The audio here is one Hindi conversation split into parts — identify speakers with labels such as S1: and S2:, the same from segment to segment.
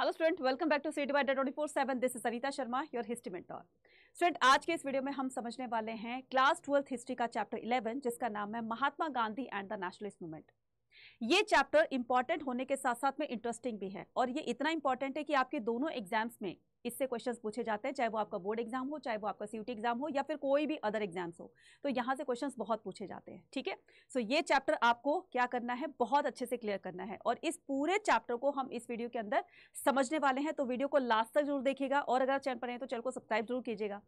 S1: Hello student welcome back to C D twenty four seven this is Sarita Sharma your history mentor student आज के इस वीडियो में हम समझने वाले हैं क्लास ट्वेल्थ हिस्ट्री का चैप्टर इलेवन जिसका नाम है Mahatma Gandhi and the nationalist movement ये चैप्टर इंपॉर्टेंट होने के साथ साथ में इंटरेस्टिंग भी है और ये इतना इंपॉर्टेंट है कि आपके दोनों एग्जाम्स में इससे क्वेश्चन पूछे जाते हैं चाहे वो आपका बोर्ड एग्जाम हो चाहे वो आपका सी एग्जाम हो या फिर कोई भी अदर एग्जाम्स हो तो यहाँ से क्वेश्चन बहुत पूछे जाते हैं ठीक है सो ये चैप्टर आपको क्या करना है बहुत अच्छे से क्लियर करना है और इस पूरे चैप्टर को हम इस वीडियो के अंदर समझने वाले हैं तो वीडियो को लास्ट तक जरूर देखिएगा और अगर चैनल पर हैं तो चैनल को सब्सक्राइब जरूर कीजिएगा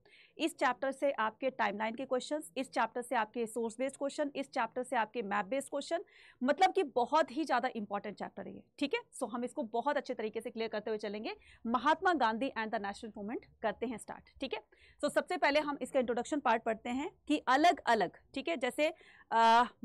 S1: इस चैप्टर से आपके टाइमलाइन के क्वेश्चंस इस चैप्टर से आपके सोर्स बेस्ड क्वेश्चन इस चैप्टर से आपके मैप बेस्ड क्वेश्चन मतलब कि बहुत ही ज़्यादा इंपॉर्टेंट चैप्टर है ठीक है सो हम इसको बहुत अच्छे तरीके से क्लियर करते हुए चलेंगे Mahatma Gandhi and international movement करते हैं स्टार्ट ठीक है सो सबसे पहले हम इसका इंट्रोडक्शन पार्ट पढ़ते हैं कि अलग अलग ठीक है जैसे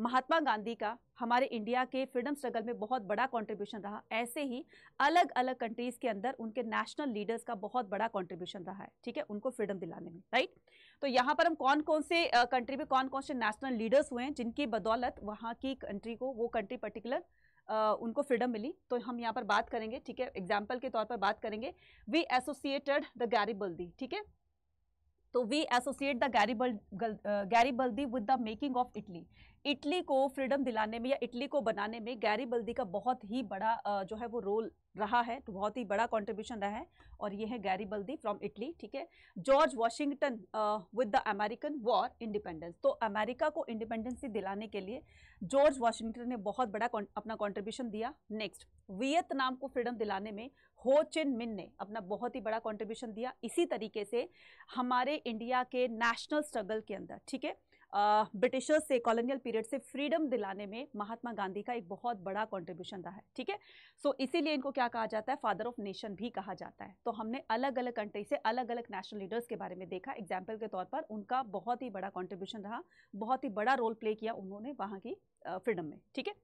S1: महात्मा गांधी का हमारे इंडिया के फ्रीडम स्ट्रगल में बहुत बड़ा कंट्रीब्यूशन रहा ऐसे ही अलग अलग कंट्रीज़ के अंदर उनके नेशनल लीडर्स का बहुत बड़ा कंट्रीब्यूशन रहा है ठीक है उनको फ्रीडम दिलाने में राइट तो यहाँ पर हम कौन कौन से कंट्री में कौन कौन से नेशनल लीडर्स हुए हैं जिनकी बदौलत वहाँ की कंट्री को वो कंट्री पर्टिकुलर उनको फ्रीडम मिली तो हम यहाँ पर बात करेंगे ठीक है एग्जाम्पल के तौर पर बात करेंगे वी एसोसिएटेड द गैरीबल्दी ठीक है तो we associate the Garibal Garibaldi with the making of Italy Italy को फ्रीडम दिलाने में या इटली को बनाने में गैरी बल्दी का बहुत ही बड़ा जो है वो रोल रहा है तो बहुत ही बड़ा कंट्रीब्यूशन रहा है और ये है गैरी बल्दी फ्रॉम इटली ठीक है George Washington with the American war independence तो अमेरिका को इंडिपेंडेंसी दिलाने के लिए जॉर्ज वॉशिंगटन ने बहुत बड़ा अपना कॉन्ट्रीब्यूशन दिया नेक्स्ट वियतनाम को फ्रीडम दिलाने में हो चिन मिन ने अपना बहुत ही बड़ा कॉन्ट्रीब्यूशन दिया इसी तरीके से हमारे इंडिया के नेशनल स्ट्रगल के अंदर ठीक है ब्रिटिशर्स से कॉलोनियल पीरियड से फ्रीडम दिलाने में महात्मा गांधी का एक बहुत बड़ा कॉन्ट्रीब्यूशन रहा है ठीक है सो इसीलिए इनको क्या कहा जाता है फादर ऑफ नेशन भी कहा जाता है तो हमने अलग अलग कंट्री से अलग अलग नेशनल लीडर्स के बारे में देखा एग्जाम्पल के तौर पर उनका बहुत ही बड़ा कॉन्ट्रीब्यूशन रहा बहुत ही बड़ा रोल प्ले किया उन्होंने वहाँ की फ्रीडम में ठीक है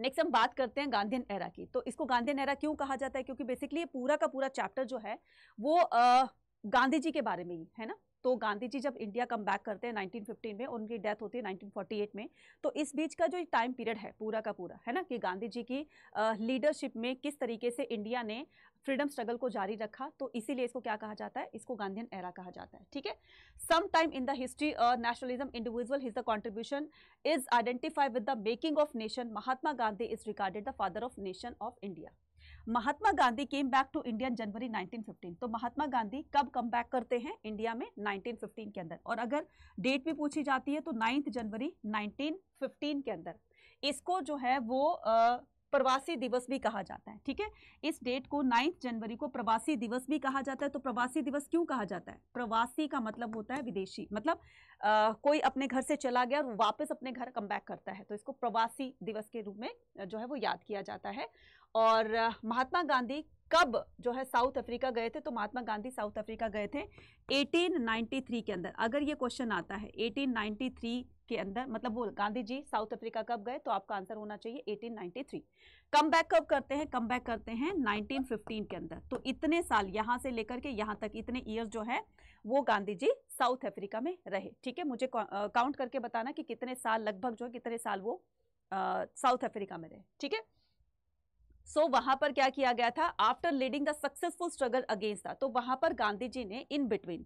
S1: नेक्स्ट हम बात करते हैं गांधीन एरा की तो इसको गांधीन एरा क्यों कहा जाता है क्योंकि बेसिकली ये पूरा का पूरा चैप्टर जो है वो आ, गांधी जी के बारे में ही है ना तो गांधी जी जब इंडिया कम बैक करते हैं 1915 में उनकी डेथ होती है 1948 में तो इस बीच का जो टाइम पीरियड है पूरा का पूरा है ना कि गांधी जी की लीडरशिप में किस तरीके से इंडिया ने फ्रीडम स्ट्रगल को जारी रखा तो इसीलिए इसको क्या कहा जाता है इसको गांधीन एरा कहा जाता है ठीक है some time in the history nationalism individual his the contribution is identify with the making of nation Mahatma Gandhi is recorded the father of nation of India Mahatma Gandhi came back to India January 1915 तो महात्मा गांधी कब कम बैक करते हैं इंडिया में 1915 के अंदर और अगर डेट भी पूछी जाती है तो 9 जनवरी 1915 के अंदर इसको जो है वो प्रवासी दिवस भी कहा जाता है ठीक है इस डेट को नाइन्थ जनवरी को प्रवासी दिवस भी कहा जाता है तो प्रवासी दिवस क्यों कहा जाता है प्रवासी का मतलब होता है विदेशी मतलब आ, कोई अपने घर से चला गया और वापस अपने घर कम करता है तो इसको प्रवासी दिवस के रूप में जो है वो याद किया जाता है और महात्मा गांधी कब जो है साउथ अफ्रीका गए थे तो महात्मा गांधी साउथ अफ्रीका गए थे 1893 के अंदर अगर ये क्वेश्चन आता है 1893 के अंदर मतलब वो गांधी जी साउथ अफ्रीका कब गए तो आपका आंसर होना चाहिए 1893 कम बैक कब करते हैं कम बैक करते हैं 1915 के अंदर तो इतने साल यहाँ से लेकर के यहाँ तक इतने ईयर्स जो है वो गांधी जी साउथ अफ्रीका में रहे ठीक है मुझे काउंट करके बताना कि कितने साल लगभग जो है कितने साल वो साउथ अफ्रीका में रहे ठीक है सो so, वहां पर क्या किया गया था after leading the successful struggle against था तो वहां पर गांधी जी ने इन बिटवीन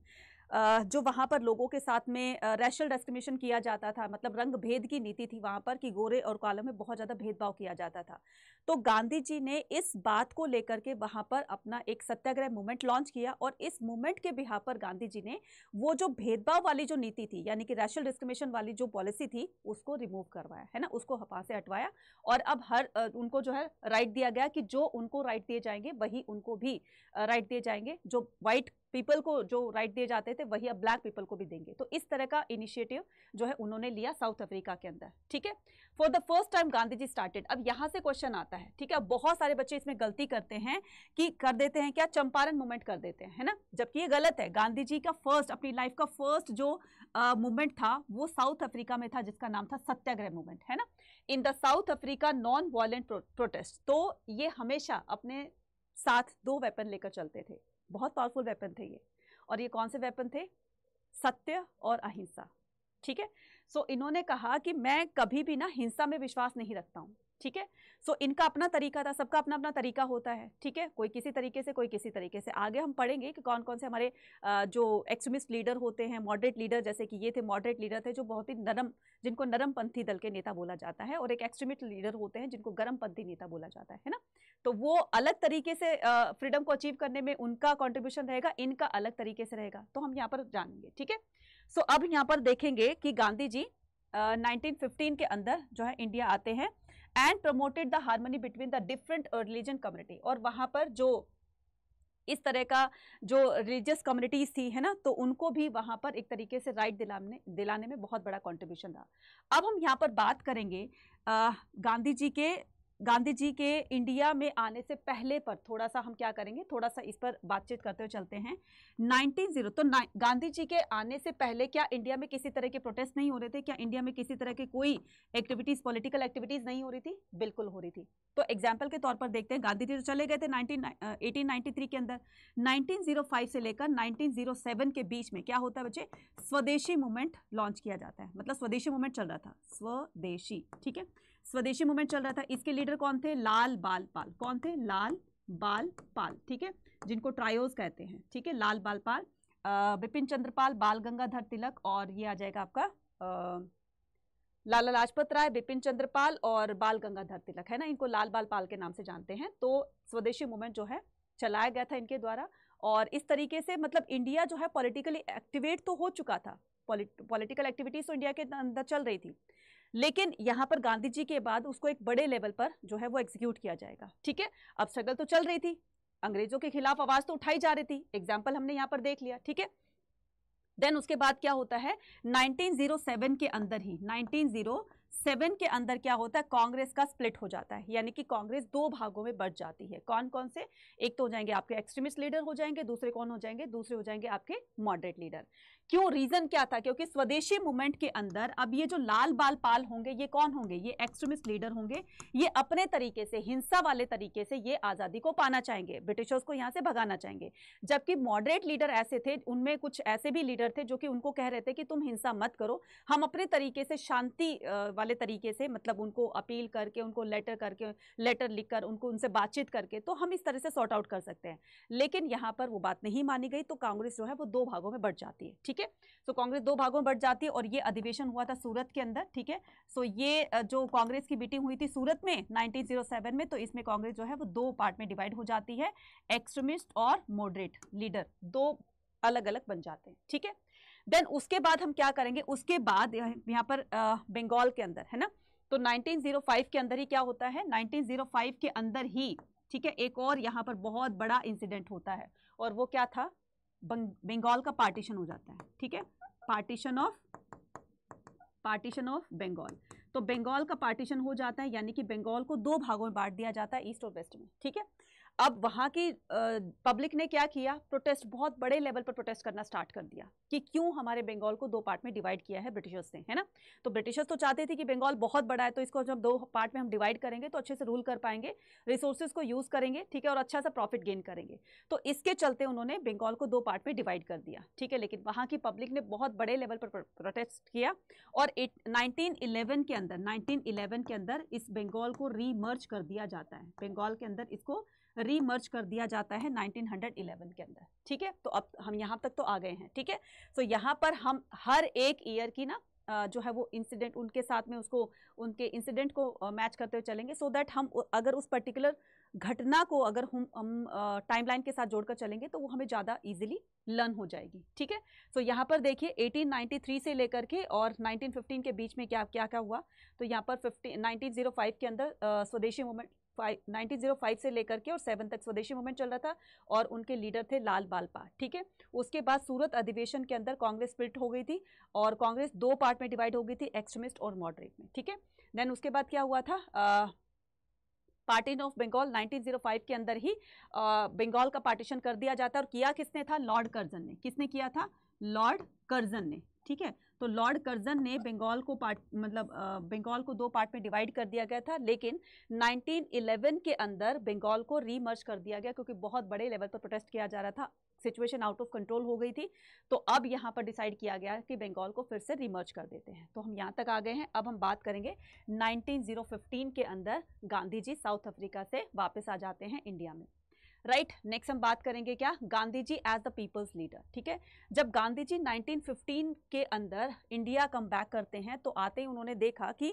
S1: जो वहाँ पर लोगों के साथ में रैशल डेस्टिमेशन किया जाता था मतलब रंग भेद की नीति थी वहाँ पर कि गोरे और काले में बहुत ज़्यादा भेदभाव किया जाता था तो गांधी जी ने इस बात को लेकर के वहां पर अपना एक सत्याग्रह मूवमेंट लॉन्च किया और इस मूवमेंट के बिहा पर गांधी जी ने वो जो भेदभाव वाली जो नीति थी यानी कि रैशल डिस्क्रिमिनेशन वाली जो पॉलिसी थी उसको रिमूव करवाया है ना उसको हपा से हटवाया और अब हर उनको जो है राइट दिया गया कि जो उनको राइट दिए जाएंगे वही उनको भी राइट दिए जाएंगे जो व्हाइट पीपल को जो राइट दिए जाते थे वही अब ब्लैक पीपल को भी देंगे तो इस तरह का इनिशिएटिव जो है उन्होंने लिया साउथ अफ्रीका के अंदर ठीक है for the first time Gandhi ji started अब यहाँ से क्वेश्चन आता है ठीक है बहुत सारे बच्चे इसमें गलती करते हैं कि कर देते हैं क्या चंपारण मूवमेंट कर देते हैं है ना जबकि ये गलत है गांधी जी का फर्स्ट अपनी लाइफ का फर्स्ट जो मूवमेंट था वो साउथ अफ्रीका में था जिसका नाम था सत्याग्रह मूवमेंट है ना in the South Africa non violent protest तो ये हमेशा अपने साथ दो वेपन लेकर चलते थे बहुत पावरफुल वेपन थे ये और ये कौन से वेपन थे सत्य और अहिंसा ठीक है सो इन्होंने कहा कि मैं कभी भी ना हिंसा में विश्वास नहीं रखता हूँ ठीक है सो इनका अपना तरीका था सबका अपना अपना तरीका होता है ठीक है कोई किसी तरीके से कोई किसी तरीके से आगे हम पढ़ेंगे कि कौन कौन से हमारे जो एक्सट्रीमिस्ट लीडर होते हैं मॉडरेट लीडर जैसे कि ये थे मॉडरेट लीडर थे जो बहुत ही नरम जिनको नरम पंथी दल के नेता बोला जाता है और एक एक्सट्रीमिस्ट लीडर होते हैं जिनको गर्म पंथी नेता बोला जाता है है ना तो वो अलग तरीके से फ्रीडम को अचीव करने में उनका कॉन्ट्रीब्यूशन रहेगा इनका अलग तरीके से रहेगा तो हम यहाँ पर जानेंगे ठीक है सो अब यहाँ पर देखेंगे कि गांधी जी नाइनटीन के अंदर जो है इंडिया आते हैं and promoted the harmony between the different religion community और वहाँ पर जो इस तरह का जो रिलीजियस कम्युनिटीज थी है ना तो उनको भी वहाँ पर एक तरीके से राइट दिलाने दिलाने में बहुत बड़ा कंट्रीब्यूशन रहा अब हम यहाँ पर बात करेंगे आ, गांधी जी के गांधी जी के इंडिया में आने से पहले पर थोड़ा सा हम क्या करेंगे थोड़ा सा इस पर बातचीत करते हुए चलते हैं जीरो तो गांधी जी के आने से पहले क्या इंडिया में किसी तरह के प्रोटेस्ट नहीं हो रहे थे क्या इंडिया में किसी तरह की कोई एक्टिविटीज़ पॉलिटिकल एक्टिविटीज़ नहीं हो रही थी बिल्कुल हो रही थी तो एग्जाम्पल के तौर पर देखते हैं गांधी जी तो चले गए थे नाइनटीन एटीन के अंदर फाइव से लेकर सेवन के बीच में क्या होता है बच्चे स्वदेशी मूवमेंट लॉन्च किया जाता है मतलब स्वदेशी मूवमेंट चल रहा था स्वदेशी ठीक है स्वदेशी मूवमेंट चल रहा था इसके लीडर कौन थे लाल बाल पाल कौन थे लाल बाल पाल ठीक है जिनको ट्रायोज कहते हैं ठीक है लाल बाल पाल बिपिन चंद्रपाल बाल गंगाधर तिलक और ये आ जाएगा आपका लाला लाजपत राय बिपिन चंद्रपाल और बाल गंगाधर तिलक है ना इनको लाल बाल पाल के नाम से जानते हैं तो स्वदेशी मूवमेंट जो है चलाया गया था इनके द्वारा और इस तरीके से मतलब इंडिया जो है पॉलिटिकली एक्टिवेट तो हो चुका था पॉलिटिकल एक्टिविटीज तो इंडिया के अंदर चल रही थी लेकिन यहाँ पर गांधी जी के बाद उसको एक बड़े लेवल पर जो है वो एग्जीक्यूट किया जाएगा ठीक है अब स्ट्रगल तो चल रही थी अंग्रेजों के खिलाफ आवाज तो उठाई जा रही थी एग्जाम्पल हमने यहाँ पर देख लिया ठीक है देन उसके बाद क्या होता है 1907 के अंदर ही 1907 के अंदर क्या होता है कांग्रेस का स्प्लिट हो जाता है यानी कि कांग्रेस दो भागों में बढ़ जाती है कौन कौन से एक तो हो जाएंगे आपके एक्सट्रीमिस्ट लीडर हो जाएंगे दूसरे कौन हो जाएंगे दूसरे हो जाएंगे आपके मॉडरेट लीडर क्यों रीजन क्या था क्योंकि स्वदेशी मूवमेंट के अंदर अब ये जो लाल बाल पाल होंगे ये कौन होंगे ये एक्सट्रीमिस्ट लीडर होंगे ये अपने तरीके से हिंसा वाले तरीके से ये आज़ादी को पाना चाहेंगे ब्रिटिशर्स को यहाँ से भगाना चाहेंगे जबकि मॉडरेट लीडर ऐसे थे उनमें कुछ ऐसे भी लीडर थे जो कि उनको कह रहे थे कि तुम हिंसा मत करो हम अपने तरीके से शांति वाले तरीके से मतलब उनको अपील करके उनको लेटर करके लेटर लिख कर उनको उनसे बातचीत करके तो हम इस तरह से सॉर्ट आउट कर सकते हैं लेकिन यहाँ पर वो बात नहीं मानी गई तो कांग्रेस जो है वो दो भागों में बढ़ जाती है ठीक ठीक है सो कांग्रेस दो भागों में बढ़ जाती है और ये अधिवेशन हुआ था सूरत के अंदर ठीक है सो ये जो कांग्रेस की मीटिंग हुई थी सूरत में 1907 में तो इसमें कांग्रेस जो है वो दो पार्ट में डिवाइड हो जाती है एक्सट्रीमिस्ट और मॉडरेट लीडर दो अलग अलग बन जाते हैं ठीक है देन उसके बाद हम क्या करेंगे उसके बाद यहाँ पर बंगाल के अंदर है ना तो 1905 के अंदर ही क्या होता है 1905 के अंदर ही ठीक है एक और यहाँ पर बहुत बड़ा इंसिडेंट होता है और वो क्या था बंगाल का पार्टीशन हो जाता है ठीक है partition of partition of Bengal तो बंगाल का पार्टीशन हो जाता है यानी कि बंगाल को दो भागों में बांट दिया जाता है ईस्ट और वेस्ट में ठीक है अब वहाँ की पब्लिक ने क्या किया प्रोटेस्ट बहुत बड़े लेवल पर प्रोटेस्ट करना स्टार्ट कर दिया कि क्यों हमारे बंगाल को दो पार्ट में डिवाइड किया है ब्रिटिशर्स ने है ना तो ब्रिटिशर्स तो चाहते थे कि बंगाल बहुत बड़ा है तो इसको जब दो पार्ट में हम डिवाइड करेंगे तो अच्छे से रूल कर पाएंगे रिसोर्सेज को यूज़ करेंगे ठीक है और अच्छा सा प्रॉफिट गेन करेंगे तो इसके चलते उन्होंने बंगाल को दो पार्ट में डिवाइड कर दिया ठीक है लेकिन वहाँ की पब्लिक ने बहुत बड़े लेवल पर प्रोटेस्ट किया और नाइनटीन के अंदर नाइनटीन के अंदर इस बंगाल को रीमर्ज कर दिया जाता है बंगाल के अंदर इसको रीमर्ज कर दिया जाता है 1911 के अंदर ठीक है तो अब हम यहाँ तक तो आ गए हैं ठीक है सो तो यहाँ पर हम हर एक ईयर की ना जो है वो इंसिडेंट उनके साथ में उसको उनके इंसिडेंट को मैच करते हुए चलेंगे सो so दैट हम अगर उस पर्टिकुलर घटना को अगर हम हम टाइमलाइन के साथ जोड़कर चलेंगे तो वो हमें ज़्यादा इजीली लर्न हो जाएगी ठीक है सो so यहाँ पर देखिए 1893 से लेकर के और 1915 के बीच में क्या क्या क्या हुआ तो यहाँ पर फिफ्टी oh के अंदर स्वदेशी मूवमेंट 1905 से लेकर के और सेवन तक स्वदेशी मूवमेंट चल रहा था और उनके लीडर थे लाल बालपा ठीक है उसके बाद सूरत अधिवेशन के अंदर कांग्रेस स्प्लिट हो गई थी और कांग्रेस दो पार्ट में डिवाइड हो गई थी एक्सट्रीमिस्ट और मॉडरेट में ठीक है देन उसके बाद क्या हुआ था आ, पार्टीन ऑफ बंगाल 1905 के अंदर ही बंगाल का पार्टीशन कर दिया जाता है और किया किसने था लॉर्ड कर्जन ने किसने किया था लॉर्ड कर्जन ने ठीक है तो लॉर्ड कर्जन ने बंगाल को पार्ट मतलब बंगाल को दो पार्ट में डिवाइड कर दिया गया था लेकिन 1911 के अंदर बंगाल को रीमर्ज कर दिया गया क्योंकि बहुत बड़े लेवल पर प्रोटेस्ट किया जा रहा था सिचुएशन आउट ऑफ कंट्रोल हो गई थी तो अब यहाँ पर डिसाइड किया गया कि बंगाल को फिर से रिमर्ज कर देते हैं तो हम यहाँ तक आ गए हैं अब हम बात करेंगे 1915 के अंदर गांधी जी साउथ अफ्रीका से वापस आ जाते हैं इंडिया में राइट नेक्स्ट हम बात करेंगे क्या Gandhi ji as the people's leader ठीक है जब गांधी जी 1915 के अंदर इंडिया कम बैक करते हैं तो आते ही उन्होंने देखा कि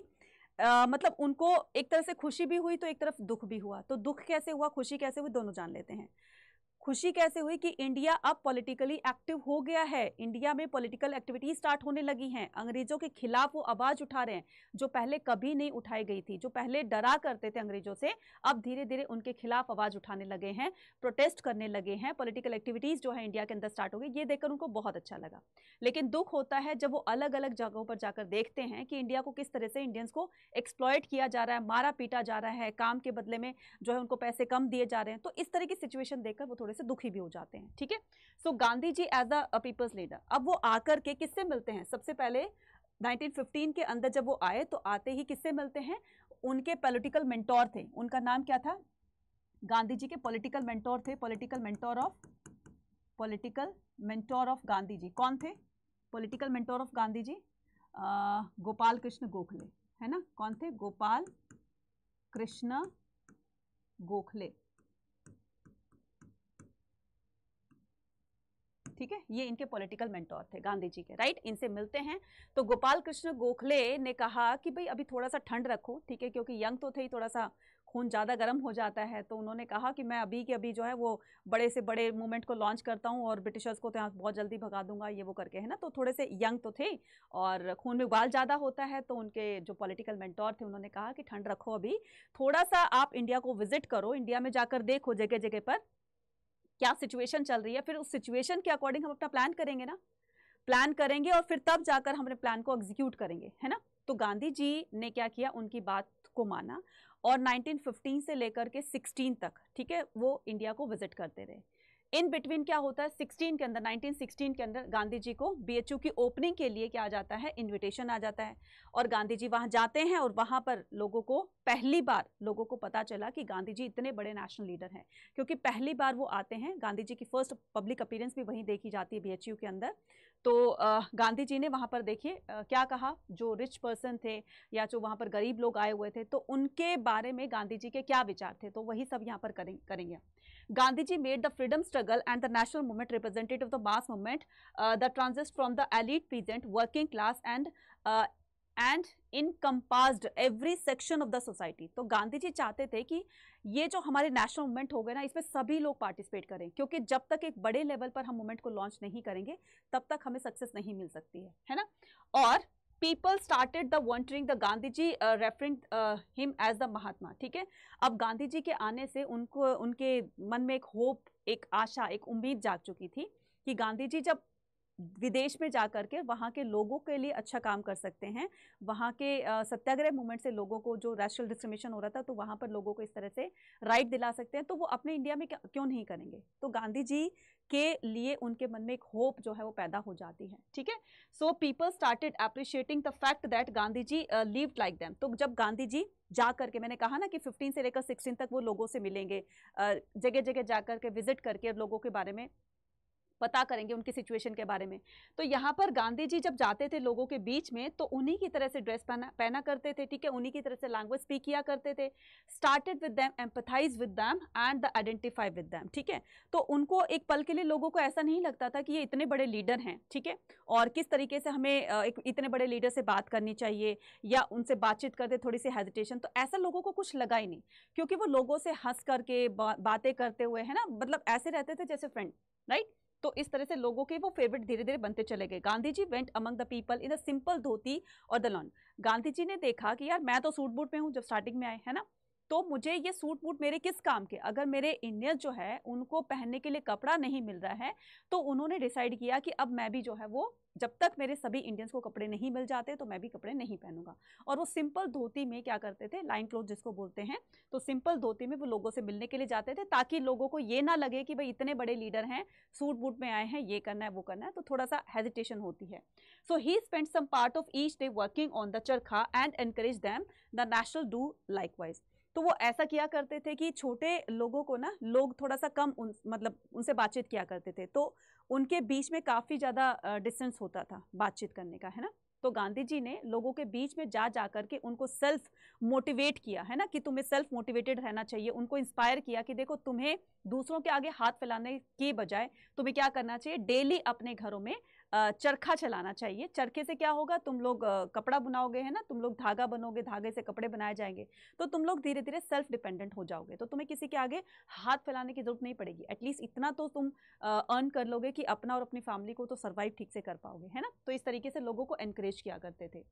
S1: आ, मतलब उनको एक तरह से खुशी भी हुई तो एक तरफ दुख भी हुआ तो दुख कैसे हुआ खुशी कैसे हुई दोनों जान लेते हैं खुशी कैसे हुई कि इंडिया अब पॉलिटिकली एक्टिव हो गया है इंडिया में पॉलिटिकल एक्टिविटी स्टार्ट होने लगी हैं अंग्रेजों के खिलाफ वो आवाज उठा रहे हैं जो पहले कभी नहीं उठाई गई थी जो पहले डरा करते थे अंग्रेजों से अब धीरे धीरे उनके खिलाफ आवाज उठाने लगे हैं प्रोटेस्ट करने लगे हैं पोलिटिकल एक्टिविटीज जो है इंडिया के अंदर स्टार्ट हो गई ये देखकर उनको बहुत अच्छा लगा लेकिन दुख होता है जब वो अलग अलग जगहों पर जाकर देखते हैं कि इंडिया को किस तरह से इंडियंस को एक्सप्लॉयट किया जा रहा है मारा पीटा जा रहा है काम के बदले में जो है उनको पैसे कम दिए जा रहे हैं तो इस तरह की सिचुएशन देखकर वो थोड़ी वजह से दुखी भी हो जाते हैं ठीक है so Gandhi ji as a people's leader अब वो आकर के किससे मिलते हैं सबसे पहले 1915 के अंदर जब वो आए तो आते ही किससे मिलते हैं उनके पॉलिटिकल मेंटोर थे उनका नाम क्या था गांधी जी के पॉलिटिकल मेंटोर थे political mentor of political mentor of Gandhi ji कौन थे political mentor of Gandhi ji Gopal Krishna Gokhale है ना कौन थे गोपाल कृष्ण गोखले ठीक है ये इनके पॉलिटिकल मेंटोर थे गांधी जी के राइट इनसे मिलते हैं तो गोपाल कृष्ण गोखले ने कहा कि भाई अभी थोड़ा सा ठंड रखो ठीक है क्योंकि यंग तो थे ही थोड़ा सा खून ज़्यादा गर्म हो जाता है तो उन्होंने कहा कि मैं अभी के अभी जो है वो बड़े से बड़े मूवमेंट को लॉन्च करता हूँ और ब्रिटिशर्स को तो यहाँ बहुत जल्दी भगा दूंगा ये वो करके है ना तो थोड़े से यंग तो थे और खून में उबाल ज़्यादा होता है तो उनके जो पॉलिटिकल मेंटोर थे उन्होंने कहा कि ठंड रखो अभी थोड़ा सा आप इंडिया को विजिट करो इंडिया में जाकर देखो जगह जगह पर क्या सिचुएशन चल रही है फिर उस सिचुएशन के अकॉर्डिंग हम अपना प्लान करेंगे ना प्लान करेंगे और फिर तब जाकर हम अपने प्लान को एग्जीक्यूट करेंगे है ना तो गांधी जी ने क्या किया उनकी बात को माना और 1915 से लेकर के 16 तक ठीक है वो इंडिया को विजिट करते रहे इन बिटवीन क्या होता है 16 के अंदर 1916 के अंदर गांधी जी को बीएचयू की ओपनिंग के लिए क्या आ जाता है इनविटेशन आ जाता है और गांधी जी वहां जाते हैं और वहां पर लोगों को पहली बार लोगों को पता चला कि गांधी जी इतने बड़े नेशनल लीडर हैं क्योंकि पहली बार वो आते हैं गांधी जी की फर्स्ट पब्लिक अपीयरेंस भी वहीं देखी जाती है बी के अंदर तो गांधी जी ने वहाँ पर देखिए क्या कहा जो रिच पर्सन थे या जो वहाँ पर गरीब लोग आए हुए थे तो उनके बारे में गांधी जी के क्या विचार थे तो वही सब यहाँ पर करें, करेंगे Gandhi ji made the freedom struggle and the national movement representative the mass movement the transit from the elite peasant working class and and encompassed every section of the society तो गांधी जी चाहते थे कि ये जो हमारे नेशनल मूवमेंट हो गए ना इसमें सभी लोग पार्टिसिपेट करें क्योंकि जब तक एक बड़े लेवल पर हम मूवमेंट को लॉन्च नहीं करेंगे तब तक हमें सक्सेस नहीं मिल सकती है है ना और people started the wondering the Gandhi ji referring him as the Mahatma ठीक है अब गांधी जी के आने से उनको उनके मन में एक होप एक आशा एक उम्मीद जाग चुकी थी कि गांधी जी जब विदेश में जा कर के वहाँ के लोगों के लिए अच्छा काम कर सकते हैं वहाँ के सत्याग्रह मूवमेंट से लोगों को जो रैशनल डिस्क्रिमिनेशन हो रहा था तो वहाँ पर लोगों को इस तरह से राइट दिला सकते हैं तो वो अपने इंडिया में क्यों नहीं करेंगे तो गांधी जी के लिए उनके मन में एक होप जो है वो पैदा हो जाती है ठीक है so people started appreciating the fact that Gandhi ji live like them तो जब गांधी जी जा करके मैंने कहा ना कि 15 से लेकर 16 तक वो लोगों से मिलेंगे जगह जगह जा करके विजिट करके लोगों के बारे में पता करेंगे उनकी सिचुएशन के बारे में तो यहाँ पर गांधी जी जब जाते थे लोगों के बीच में तो उन्हीं की तरह से ड्रेस पहना पहना करते थे ठीक है उन्हीं की तरह से लैंग्वेज स्पीक किया करते थे started with them empathize with them and the identify with them ठीक है तो उनको एक पल के लिए लोगों को ऐसा नहीं लगता था कि ये इतने बड़े लीडर हैं ठीक है और किस तरीके से हमें एक इतने बड़े लीडर से बात करनी चाहिए या उनसे बातचीत करते थोड़ी सी हेजिटेशन तो ऐसा लोगों को कुछ लगा ही नहीं क्योंकि वो लोगों से हंस करके बातें करते हुए है ना मतलब ऐसे रहते थे जैसे फ्रेंड राइट तो इस तरह से लोगों के वो फेवरेट धीरे धीरे बनते चले गए Gandhi ji went among the people in a simple dhoti और द लॉन गांधी जी ने देखा कि यार मैं तो सूट बूट में हूँ जब स्टार्टिंग में आए है ना तो मुझे ये सूट बूट मेरे किस काम के अगर मेरे इंडियन जो है उनको पहनने के लिए कपड़ा नहीं मिल रहा है तो उन्होंने डिसाइड किया कि अब मैं भी जो है वो जब तक मेरे सभी इंडियंस को कपड़े नहीं मिल जाते तो मैं भी कपड़े नहीं पहनूंगा और वो सिंपल धोती में क्या करते थे लाइन क्लोथ जिसको बोलते हैं तो सिंपल धोती में वो लोगों से मिलने के लिए जाते थे ताकि लोगों को ये ना लगे कि भाई इतने बड़े लीडर हैं सूट बूट में आए हैं ये करना है वो करना है तो थोड़ा सा हेजिटेशन होती है so he spend some part of each day working on the charkha and encourage them the national do likewise तो वो ऐसा किया करते थे कि छोटे लोगों को ना लोग थोड़ा सा कम उन मतलब उनसे बातचीत किया करते थे तो उनके बीच में काफ़ी ज़्यादा डिस्टेंस होता था बातचीत करने का है ना तो गांधी जी ने लोगों के बीच में जा जा करके उनको सेल्फ मोटिवेट किया है ना कि तुम्हें सेल्फ मोटिवेटेड रहना चाहिए उनको इंस्पायर किया कि देखो तुम्हें दूसरों के आगे हाथ फैलाने के बजाय तुम्हें क्या करना चाहिए डेली अपने घरों में चरखा चलाना चाहिए चरखे से क्या होगा तुम लोग कपड़ा बुनाओगे है ना तुम लोग धागा बनोगे धागे से कपड़े बनाए जाएंगे तो तुम लोग धीरे धीरे सेल्फ डिपेंडेंट हो जाओगे तो तुम्हें किसी के आगे हाथ फैलाने की जरूरत नहीं पड़ेगी एटलीस्ट इतना तो तुम अर्न कर लोगे कि अपना और अपनी फैमिली को तो सर्वाइव ठीक से कर पाओगे है ना तो इस तरीके से लोगों को एनकरेज किया करते थे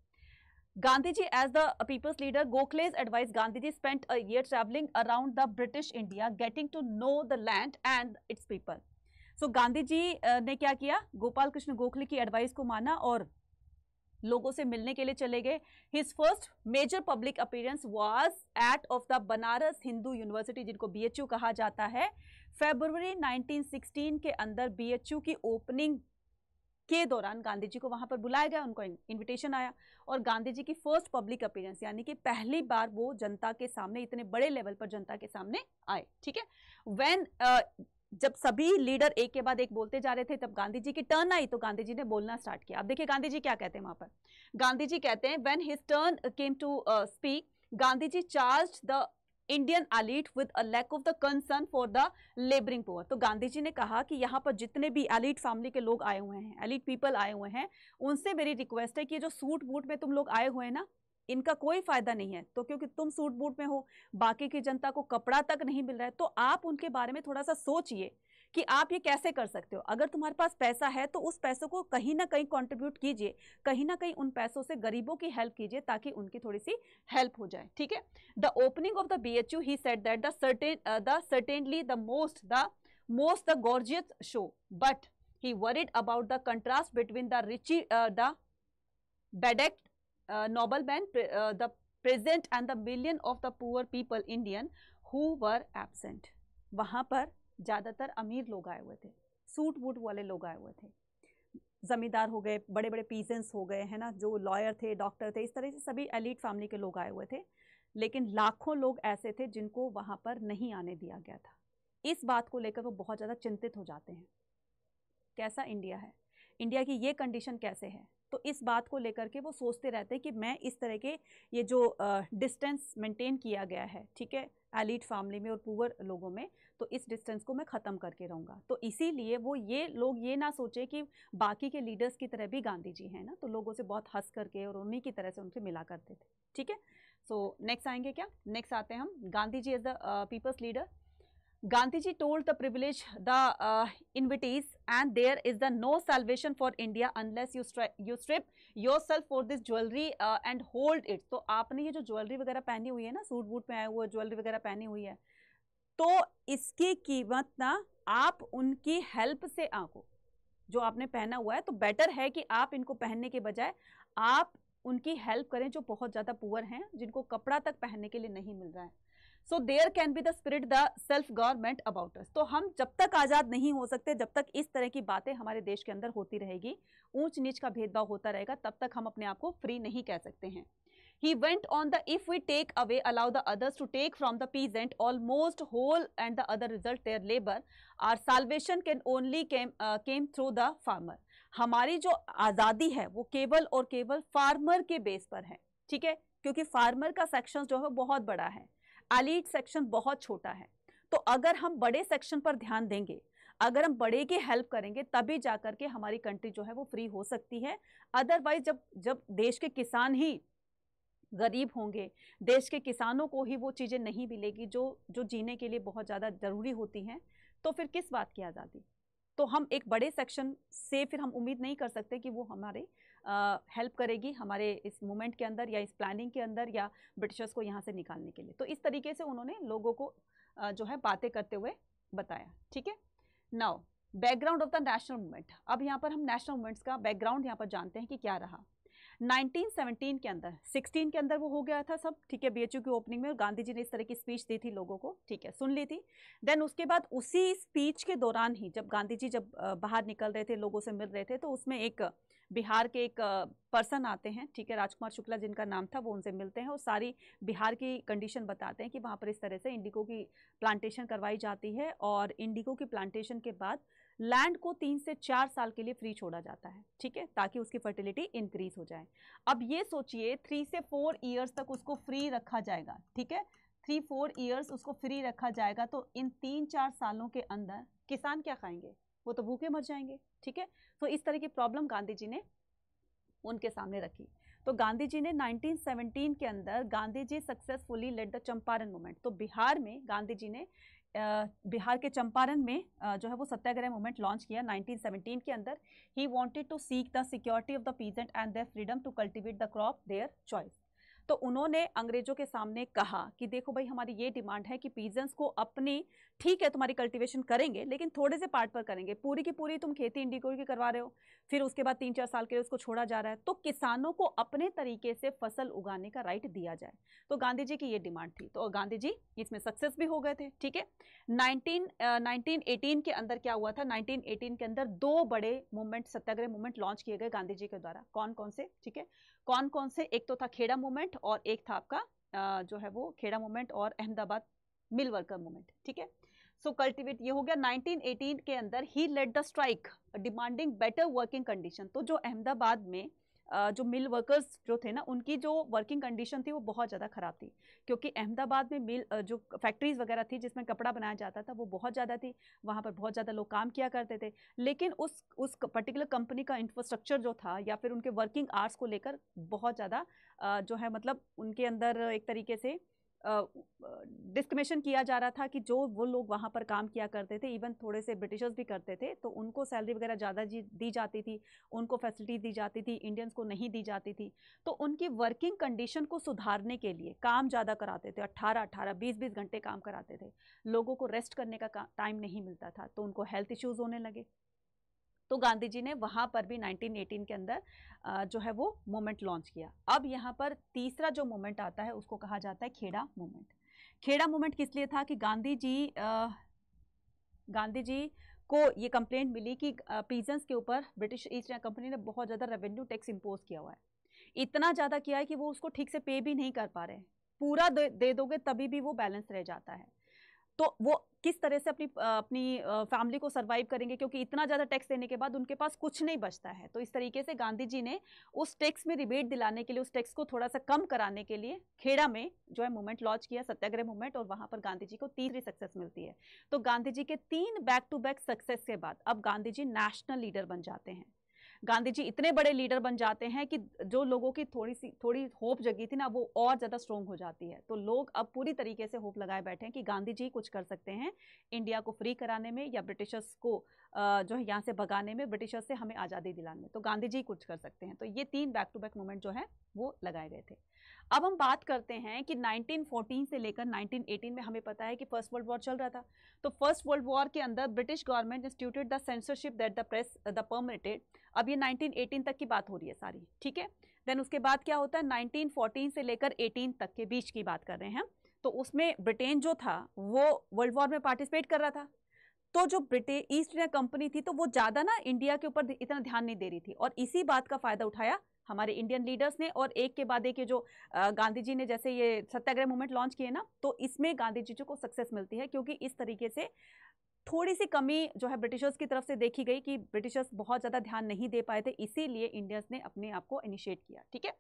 S1: Gandhi ji as the people's leader Gokhale's advice Gandhi ji spent a travelling around the British India getting to know the land and its people so so, Gandhi ji uh, ने क्या किया गोपाल कृष्ण गोखले की एडवाइस को माना और लोगों से मिलने के लिए चले गए his first major public appearance was at of the Banaras Hindu university जिनको बीएचयू कहा जाता है फेबरवरी 1916 के अंदर बीएचयू की ओपनिंग के दौरान गांधी जी को वहां पर बुलाया गया उनको इनविटेशन आया और गांधी जी की फर्स्ट पब्लिक अपीयरेंस यानी कि पहली बार वो जनता के सामने इतने बड़े लेवल पर जनता के सामने आए ठीक है वेन जब सभी लीडर एक के बाद एक बोलते जा रहे थे तब गांधी जी की टर्न आई तो गांधी जी ने बोलना स्टार्ट किया अब देखिए गांधी जी क्या कहते हैं वहां पर गांधी जी कहते हैं when his turn came to speak Gandhi ji charge the Indian elite with a lack of the concern for the labouring poor तो गांधी जी ने कहा कि यहाँ पर जितने भी एलिट फैमिली के लोग आए हुए हैं एलिट पीपल आए हुए हैं उनसे मेरी रिक्वेस्ट है कि जो सूट बूट में तुम लोग आए हुए हैं ना इनका कोई फायदा नहीं है तो क्योंकि तुम सूट बूट में हो बाकी की जनता को कपड़ा तक नहीं मिल रहा है तो आप उनके बारे में थोड़ा सा सोचिए कि आप ये कैसे कर सकते हो अगर तुम्हारे पास पैसा है तो उस पैसों को कहीं ना कहीं कंट्रीब्यूट कीजिए कहीं ना कहीं उन पैसों से गरीबों की हेल्प कीजिए ताकि उनकी थोड़ी सी हेल्प हो जाए ठीक है the opening of the B H U he set that the certain the certainly the most the most the gorgeous show but he worried about the contrast between the richly the bedecked noble uh, Nobel the present and the million of the poor people Indian who were absent वहाँ पर ज़्यादातर अमीर लोग आए हुए थे सूट वूट वाले लोग आए हुए थे ज़मींदार हो गए बड़े बड़े पीजेंस हो गए है ना जो लॉयर थे डॉक्टर थे इस तरह से सभी एलिट फैमिली के लोग आए हुए थे लेकिन लाखों लोग ऐसे थे जिनको वहाँ पर नहीं आने दिया गया था इस बात को लेकर वो बहुत ज़्यादा चिंतित हो जाते हैं कैसा इंडिया है इंडिया की ये कंडीशन कैसे है तो इस बात को लेकर के वो सोचते रहते हैं कि मैं इस तरह के ये जो डिस्टेंस मेंटेन किया गया है ठीक है एलिट फैमिली में और पुअर लोगों में तो इस डिस्टेंस को मैं ख़त्म करके रहूँगा तो इसीलिए वो ये लोग ये ना सोचे कि बाकी के लीडर्स की तरह भी गांधी जी हैं ना तो लोगों से बहुत हंस करके और उन्हीं की तरह से उनसे मिला करते थे ठीक है सो नेक्स्ट आएंगे क्या नेक्स्ट आते हैं हम Gandhi ji as the people's leader Gandhi ji told the privilege the invitees and there is the no salvation for India unless you you strip yourself for this jewellery and hold hold तो आपने ये जो ज्वेलरी वगैरह पहनी हुई है ना सूट बूट में आया हुआ ज्वेलरी वगैरह पहनी हुई है तो इसकी कीमत ना आप उनकी हेल्प से आंको जो आपने पहना हुआ है तो बेटर है कि आप इनको पहनने के बजाय आप उनकी हेल्प करें जो बहुत ज़्यादा पुअर हैं जिनको कपड़ा तक पहनने के लिए नहीं मिल रहा है so there can be the spirit the self government about us तो हम जब तक आज़ाद नहीं हो सकते जब तक इस तरह की बातें हमारे देश के अंदर होती रहेगी ऊंच नीच का भेदभाव होता रहेगा तब तक हम अपने आप को फ्री नहीं कह सकते हैं he went on the if we take away allow the others to take from the peasant almost whole and the other result their labour are salvation can only came through the farmer हमारी जो आज़ादी है वो केवल और केवल फार्मर के बेस पर है ठीक है क्योंकि फार्मर का सेक्शन जो है बहुत बड़ा है अलीट सेक्शन बहुत छोटा है तो अगर हम बड़े सेक्शन पर ध्यान देंगे अगर हम बड़े की हेल्प करेंगे तभी जा करके हमारी कंट्री जो है वो फ्री हो सकती है अदरवाइज जब जब देश के किसान ही गरीब होंगे देश के किसानों को ही वो चीज़ें नहीं मिलेगी जो जो जीने के लिए बहुत ज़्यादा ज़रूरी होती हैं तो फिर किस बात की आज़ादी तो हम एक बड़े सेक्शन से फिर हम उम्मीद नहीं कर सकते कि वो हमारे हेल्प करेगी हमारे इस मूवमेंट के अंदर या इस प्लानिंग के अंदर या ब्रिटिशर्स को यहाँ से निकालने के लिए तो इस तरीके से उन्होंने लोगों को जो है बातें करते हुए बताया ठीक है now background of the national movement अब यहाँ पर हम नेशनल मूवमेंट्स का बैकग्राउंड यहाँ पर जानते हैं कि क्या रहा 1917 के अंदर 16 के अंदर वो हो गया था सब ठीक है बीएचयू की ओपनिंग में गांधी जी ने इस तरह की स्पीच दी थी लोगों को ठीक है सुन ली थी देन उसके बाद उसी स्पीच के दौरान ही जब गांधी जी जब बाहर निकल रहे थे लोगों से मिल रहे थे तो उसमें एक बिहार के एक पर्सन आते हैं ठीक है राजकुमार शुक्ला जिनका नाम था वो उनसे मिलते हैं और सारी बिहार की कंडीशन बताते हैं कि वहाँ पर इस तरह से इंडिगो की प्लांटेशन करवाई जाती है और इंडिगो की प्लांटेशन के बाद लैंड को तीन से चार साल के लिए फ्री छोड़ा जाता है ठीक है ताकि उसकी फर्टिलिटी इंक्रीज हो जाए अब ये सोचिए थ्री से फोर ईयर्स तक उसको फ्री रखा जाएगा ठीक है थ्री फोर ईयर्स उसको फ्री रखा जाएगा तो इन तीन चार सालों के अंदर किसान क्या खाएंगे वो तो भूखे मर जाएंगे ठीक है तो इस तरह की प्रॉब्लम गांधी जी ने उनके सामने रखी तो गांधी जी ने 1917 के अंदर Gandhi ji successfully led the Champaran movement तो बिहार में गांधी जी ने बिहार के चंपारण में जो है वो सत्याग्रह मूवमेंट लॉन्च किया 1917 के अंदर he wanted to seek the security of the peasant and their freedom to cultivate the crop their choice तो उन्होंने अंग्रेजों के सामने कहा कि देखो भाई हमारी ये डिमांड है कि पीजेंस को अपनी ठीक है तुम्हारी कल्टीवेशन करेंगे लेकिन थोड़े से पार्ट पर करेंगे पूरी की पूरी तुम खेती इंडिगो की करवा रहे हो फिर उसके बाद तीन चार साल के लिए उसको छोड़ा जा रहा है तो किसानों को अपने तरीके से फसल उगाने का राइट दिया जाए तो गांधी जी की ये डिमांड थी तो गांधी जी इसमें सक्सेस भी हो गए थे ठीक है नाइनटीन नाइनटीन के अंदर क्या हुआ था नाइनटीन के अंदर दो बड़े मूवमेंट सत्याग्रह मूवमेंट लॉन्च किए गए गांधी जी के द्वारा कौन कौन से ठीक है कौन कौन से एक तो था खेड़ा मूवमेंट और एक था आपका जो है वो खेड़ा मूवमेंट और अहमदाबाद मिल वर्कर मूवमेंट ठीक है सो कल्टिवेट ये हो गया 1918 के अंदर he led the strike demanding better working condition तो जो अहमदाबाद में जो मिल वर्कर्स जो थे ना उनकी जो वर्किंग कंडीशन थी वो बहुत ज़्यादा ख़राब थी क्योंकि अहमदाबाद में मिल जो फैक्ट्रीज़ वगैरह थी जिसमें कपड़ा बनाया जाता था वो बहुत ज़्यादा थी वहाँ पर बहुत ज़्यादा लोग काम किया करते थे लेकिन उस उस पर्टिकुलर कंपनी का इंफ्रास्ट्रक्चर जो था या फिर उनके वर्किंग आर्स को लेकर बहुत ज़्यादा जो है मतलब उनके अंदर एक तरीके से डिस्क्रिमिनेशन किया जा रहा था कि जो वो लोग वहाँ पर काम किया करते थे इवन थोड़े से ब्रिटिशर्स भी करते थे तो उनको सैलरी वगैरह ज़्यादा दी जाती थी उनको फैसिलिटी दी जाती थी इंडियंस को नहीं दी जाती थी तो उनकी वर्किंग कंडीशन को सुधारने के लिए काम ज़्यादा कराते थे अट्ठारह अट्ठारह बीस बीस घंटे काम कराते थे लोगों को रेस्ट करने का टाइम नहीं मिलता था तो उनको हेल्थ इश्यूज़ होने लगे तो गांधी जी ने वहाँ पर भी 1918 के अंदर जो है वो मोमेंट लॉन्च किया अब यहाँ पर तीसरा जो मोमेंट आता है उसको कहा जाता है खेड़ा मोमेंट खेड़ा मोमेंट किस लिए था कि गांधी जी गांधी जी को ये कंप्लेंट मिली कि पीजेंस के ऊपर ब्रिटिश ईस्ट इंडिया कंपनी ने बहुत ज़्यादा रेवेन्यू टैक्स इम्पोज किया हुआ है इतना ज़्यादा किया है कि वो उसको ठीक से पे भी नहीं कर पा रहे पूरा दे, दे दोगे तभी भी वो बैलेंस रह जाता है तो वो किस तरह से अपनी अपनी फैमिली को सर्वाइव करेंगे क्योंकि इतना ज़्यादा टैक्स देने के बाद उनके पास कुछ नहीं बचता है तो इस तरीके से गांधी जी ने उस टैक्स में रिबेट दिलाने के लिए उस टैक्स को थोड़ा सा कम कराने के लिए खेड़ा में जो है मूवमेंट लॉन्च किया सत्याग्रह मूवमेंट और वहाँ पर गांधी जी को तीसरी सक्सेस मिलती है तो गांधी जी के तीन बैक टू बैक सक्सेस के बाद अब गांधी जी नेशनल लीडर बन जाते हैं गांधी जी इतने बड़े लीडर बन जाते हैं कि जो लोगों की थोड़ी सी थोड़ी होप जगी थी ना वो और ज़्यादा स्ट्रोंग हो जाती है तो लोग अब पूरी तरीके से होप लगाए बैठे हैं कि गांधी जी कुछ कर सकते हैं इंडिया को फ्री कराने में या ब्रिटिशर्स को जो है यहाँ से भगाने में ब्रिटिशर्स से हमें आज़ादी दिलाने में तो गांधी जी कुछ कर सकते हैं तो ये तीन बैक टू बैक मूवमेंट जो है वो लगाए गए थे अब हम बात करते हैं कि 1914 से लेकर 1918 में हमें पता है कि फर्स्ट वर्ल्ड वॉर चल रहा था तो फर्स्ट वर्ल्ड वॉर के अंदर British government instituted the censorship that the press the permitted अब ये 1918 तक की बात हो रही है सारी ठीक है देन उसके बाद क्या होता है नाइनटीन से लेकर एटीन तक के बीच की बात कर रहे हैं तो उसमें ब्रिटेन जो था वो वर्ल्ड वॉर में पार्टिसिपेट कर रहा था तो जो ब्रिटेन ईस्ट इंडिया कंपनी थी तो वो ज़्यादा ना इंडिया के ऊपर इतना ध्यान नहीं दे रही थी और इसी बात का फ़ायदा उठाया हमारे इंडियन लीडर्स ने और एक के बाद एक जो गांधी जी ने जैसे ये सत्याग्रह मूवमेंट लॉन्च किए ना तो इसमें गांधी जी को सक्सेस मिलती है क्योंकि इस तरीके से थोड़ी सी कमी जो है ब्रिटिशर्स की तरफ से देखी गई कि ब्रिटिशर्स बहुत ज़्यादा ध्यान नहीं दे पाए थे इसीलिए इंडियंस ने अपने आप को इनिशिएट किया ठीक है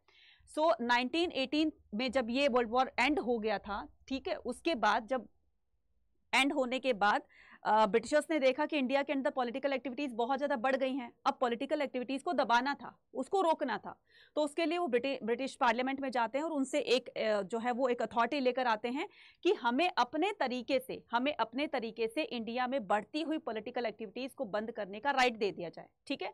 S1: सो 1918 में जब ये वर्ल्ड वॉर एंड हो गया था ठीक है उसके बाद जब एंड होने के बाद ब्रिटिशर्स ने देखा कि इंडिया के अंदर पॉलिटिकल एक्टिविटीज़ बहुत ज़्यादा बढ़ गई हैं अब पॉलिटिकल एक्टिविटीज़ को दबाना था उसको रोकना था तो उसके लिए वो ब्रिटिश पार्लियामेंट में जाते हैं और उनसे एक जो है वो एक अथॉरिटी लेकर आते हैं कि हमें अपने तरीके से हमें अपने तरीके से इंडिया में बढ़ती हुई पोलिटिकल एक्टिविटीज़ को बंद करने का राइट दे दिया जाए ठीक है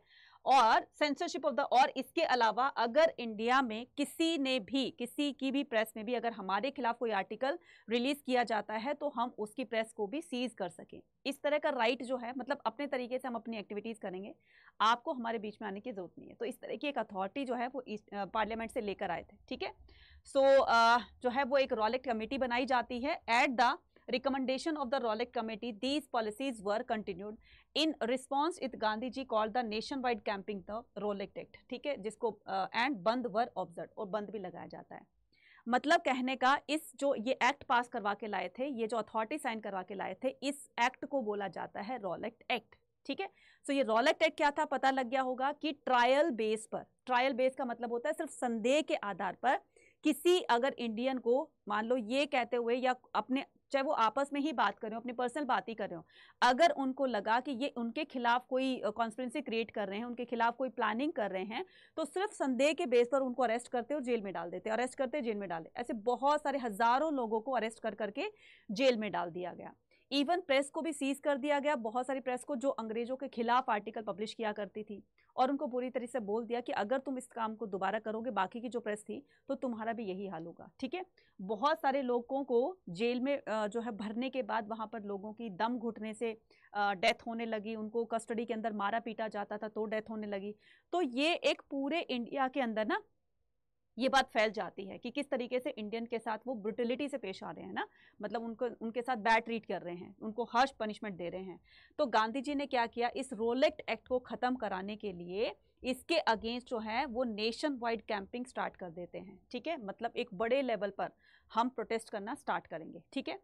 S1: और सेंसरशिप ऑफ द और इसके अलावा अगर इंडिया में किसी ने भी किसी की भी प्रेस में भी अगर हमारे खिलाफ कोई आर्टिकल रिलीज किया जाता है तो हम उसकी प्रेस को भी सीज कर सकें इस तरह का राइट जो है मतलब अपने तरीके से हम अपनी एक्टिविटीज़ करेंगे आपको हमारे बीच में आने की ज़रूरत नहीं है तो इस तरह की एक अथॉरिटी जो है वो पार्लियामेंट से लेकर आए थे ठीक है सो so, uh, जो है वो एक रॉलेक्ट कमेटी बनाई जाती है at the recommendation of the Rolex committee, these policies were continued. In response, it Gandhi ji called the nationwide camping the Rolex Act, theek hai jisko uh, and band were observed aur band bhi lagaya jata hai मतलब कहने का इस जो ये एक्ट पास करवा के लाए थे ये जो अथॉरिटी साइन करवा के लाए थे इस एक्ट को बोला जाता है रॉलेक्ट एक्ट ठीक है सो ये रॉलेक्ट एक्ट क्या था पता लग गया होगा कि ट्रायल बेस पर ट्रायल बेस का मतलब होता है सिर्फ संदेह के आधार पर किसी अगर इंडियन को मान लो ये कहते हुए या अपने चाहे वो आपस में ही बात कर रहे हो अपनी पर्सनल बात ही कर रहे हो अगर उनको लगा कि ये उनके खिलाफ कोई कॉन्स्परेंसी क्रिएट कर रहे हैं उनके खिलाफ कोई प्लानिंग कर रहे हैं तो सिर्फ संदेह के बेस पर उनको अरेस्ट करते और जेल में डाल देते अरेस्ट करते जेल में डाल ऐसे बहुत सारे हज़ारों लोगों को अरेस्ट कर करके जेल में डाल दिया गया इवन प्रेस को भी सीज कर दिया गया बहुत सारी प्रेस को जो अंग्रेजों के खिलाफ आर्टिकल पब्लिश किया करती थी और उनको पूरी तरह से बोल दिया कि अगर तुम इस काम को दोबारा करोगे बाकी की जो प्रेस थी तो तुम्हारा भी यही हाल होगा ठीक है बहुत सारे लोगों को जेल में जो है भरने के बाद वहाँ पर लोगों की दम घुटने से डेथ होने लगी उनको कस्टडी के अंदर मारा पीटा जाता था तो डेथ होने लगी तो ये एक पूरे इंडिया के अंदर ना ये बात फैल जाती है कि किस तरीके से इंडियन के साथ वो ब्रुटिलिटी से पेश आ रहे हैं ना मतलब उनको उनके साथ बैड ट्रीट कर रहे हैं उनको हर्ष पनिशमेंट दे रहे हैं तो गांधी जी ने क्या किया इस रोलेक्ट एक्ट को ख़त्म कराने के लिए इसके अगेंस्ट जो है वो नेशन वाइड कैंपिंग स्टार्ट कर देते हैं ठीक है मतलब एक बड़े लेवल पर हम प्रोटेस्ट करना स्टार्ट करेंगे ठीक है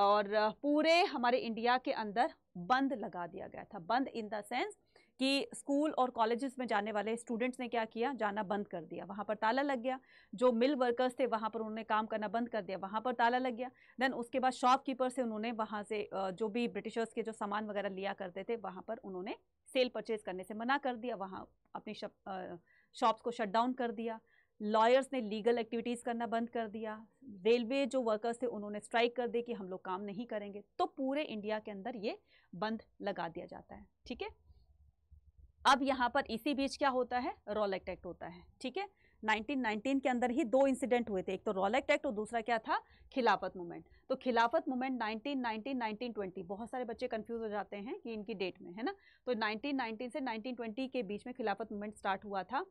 S1: और पूरे हमारे इंडिया के अंदर बंद लगा दिया गया था बंद इन द सेंस कि स्कूल और कॉलेजेस में जाने वाले स्टूडेंट्स ने क्या किया जाना बंद कर दिया वहाँ पर ताला लग गया जो मिल वर्कर्स थे वहाँ पर उन्होंने काम करना बंद कर दिया वहाँ पर ताला लग गया देन उसके बाद शॉपकीपर से उन्होंने वहाँ से जो भी ब्रिटिशर्स के जो सामान वगैरह लिया करते थे वहाँ पर उन्होंने सेल परचेज करने से मना कर दिया वहाँ अपनी शॉप्स को शट डाउन कर दिया लॉयर्स ने लीगल एक्टिविटीज़ करना बंद कर दिया रेलवे जो वर्कर्स थे उन्होंने स्ट्राइक कर दी कि हम लोग काम नहीं करेंगे तो पूरे इंडिया के अंदर ये बंद लगा दिया जाता है ठीक है अब यहाँ पर इसी बीच क्या होता है रॉलेक्ट एक्ट होता है ठीक है 1919 के अंदर ही दो इंसिडेंट हुए थे एक तो रॉलेक्ट एक्ट और दूसरा क्या था खिलाफत मूवमेंट तो खिलाफत मूवमेंट 1919 1920 बहुत सारे बच्चे कंफ्यूज हो जाते हैं कि इनकी डेट में है ना तो 1919 से 1920 के बीच में खिलाफत मूवमेंट स्टार्ट हुआ था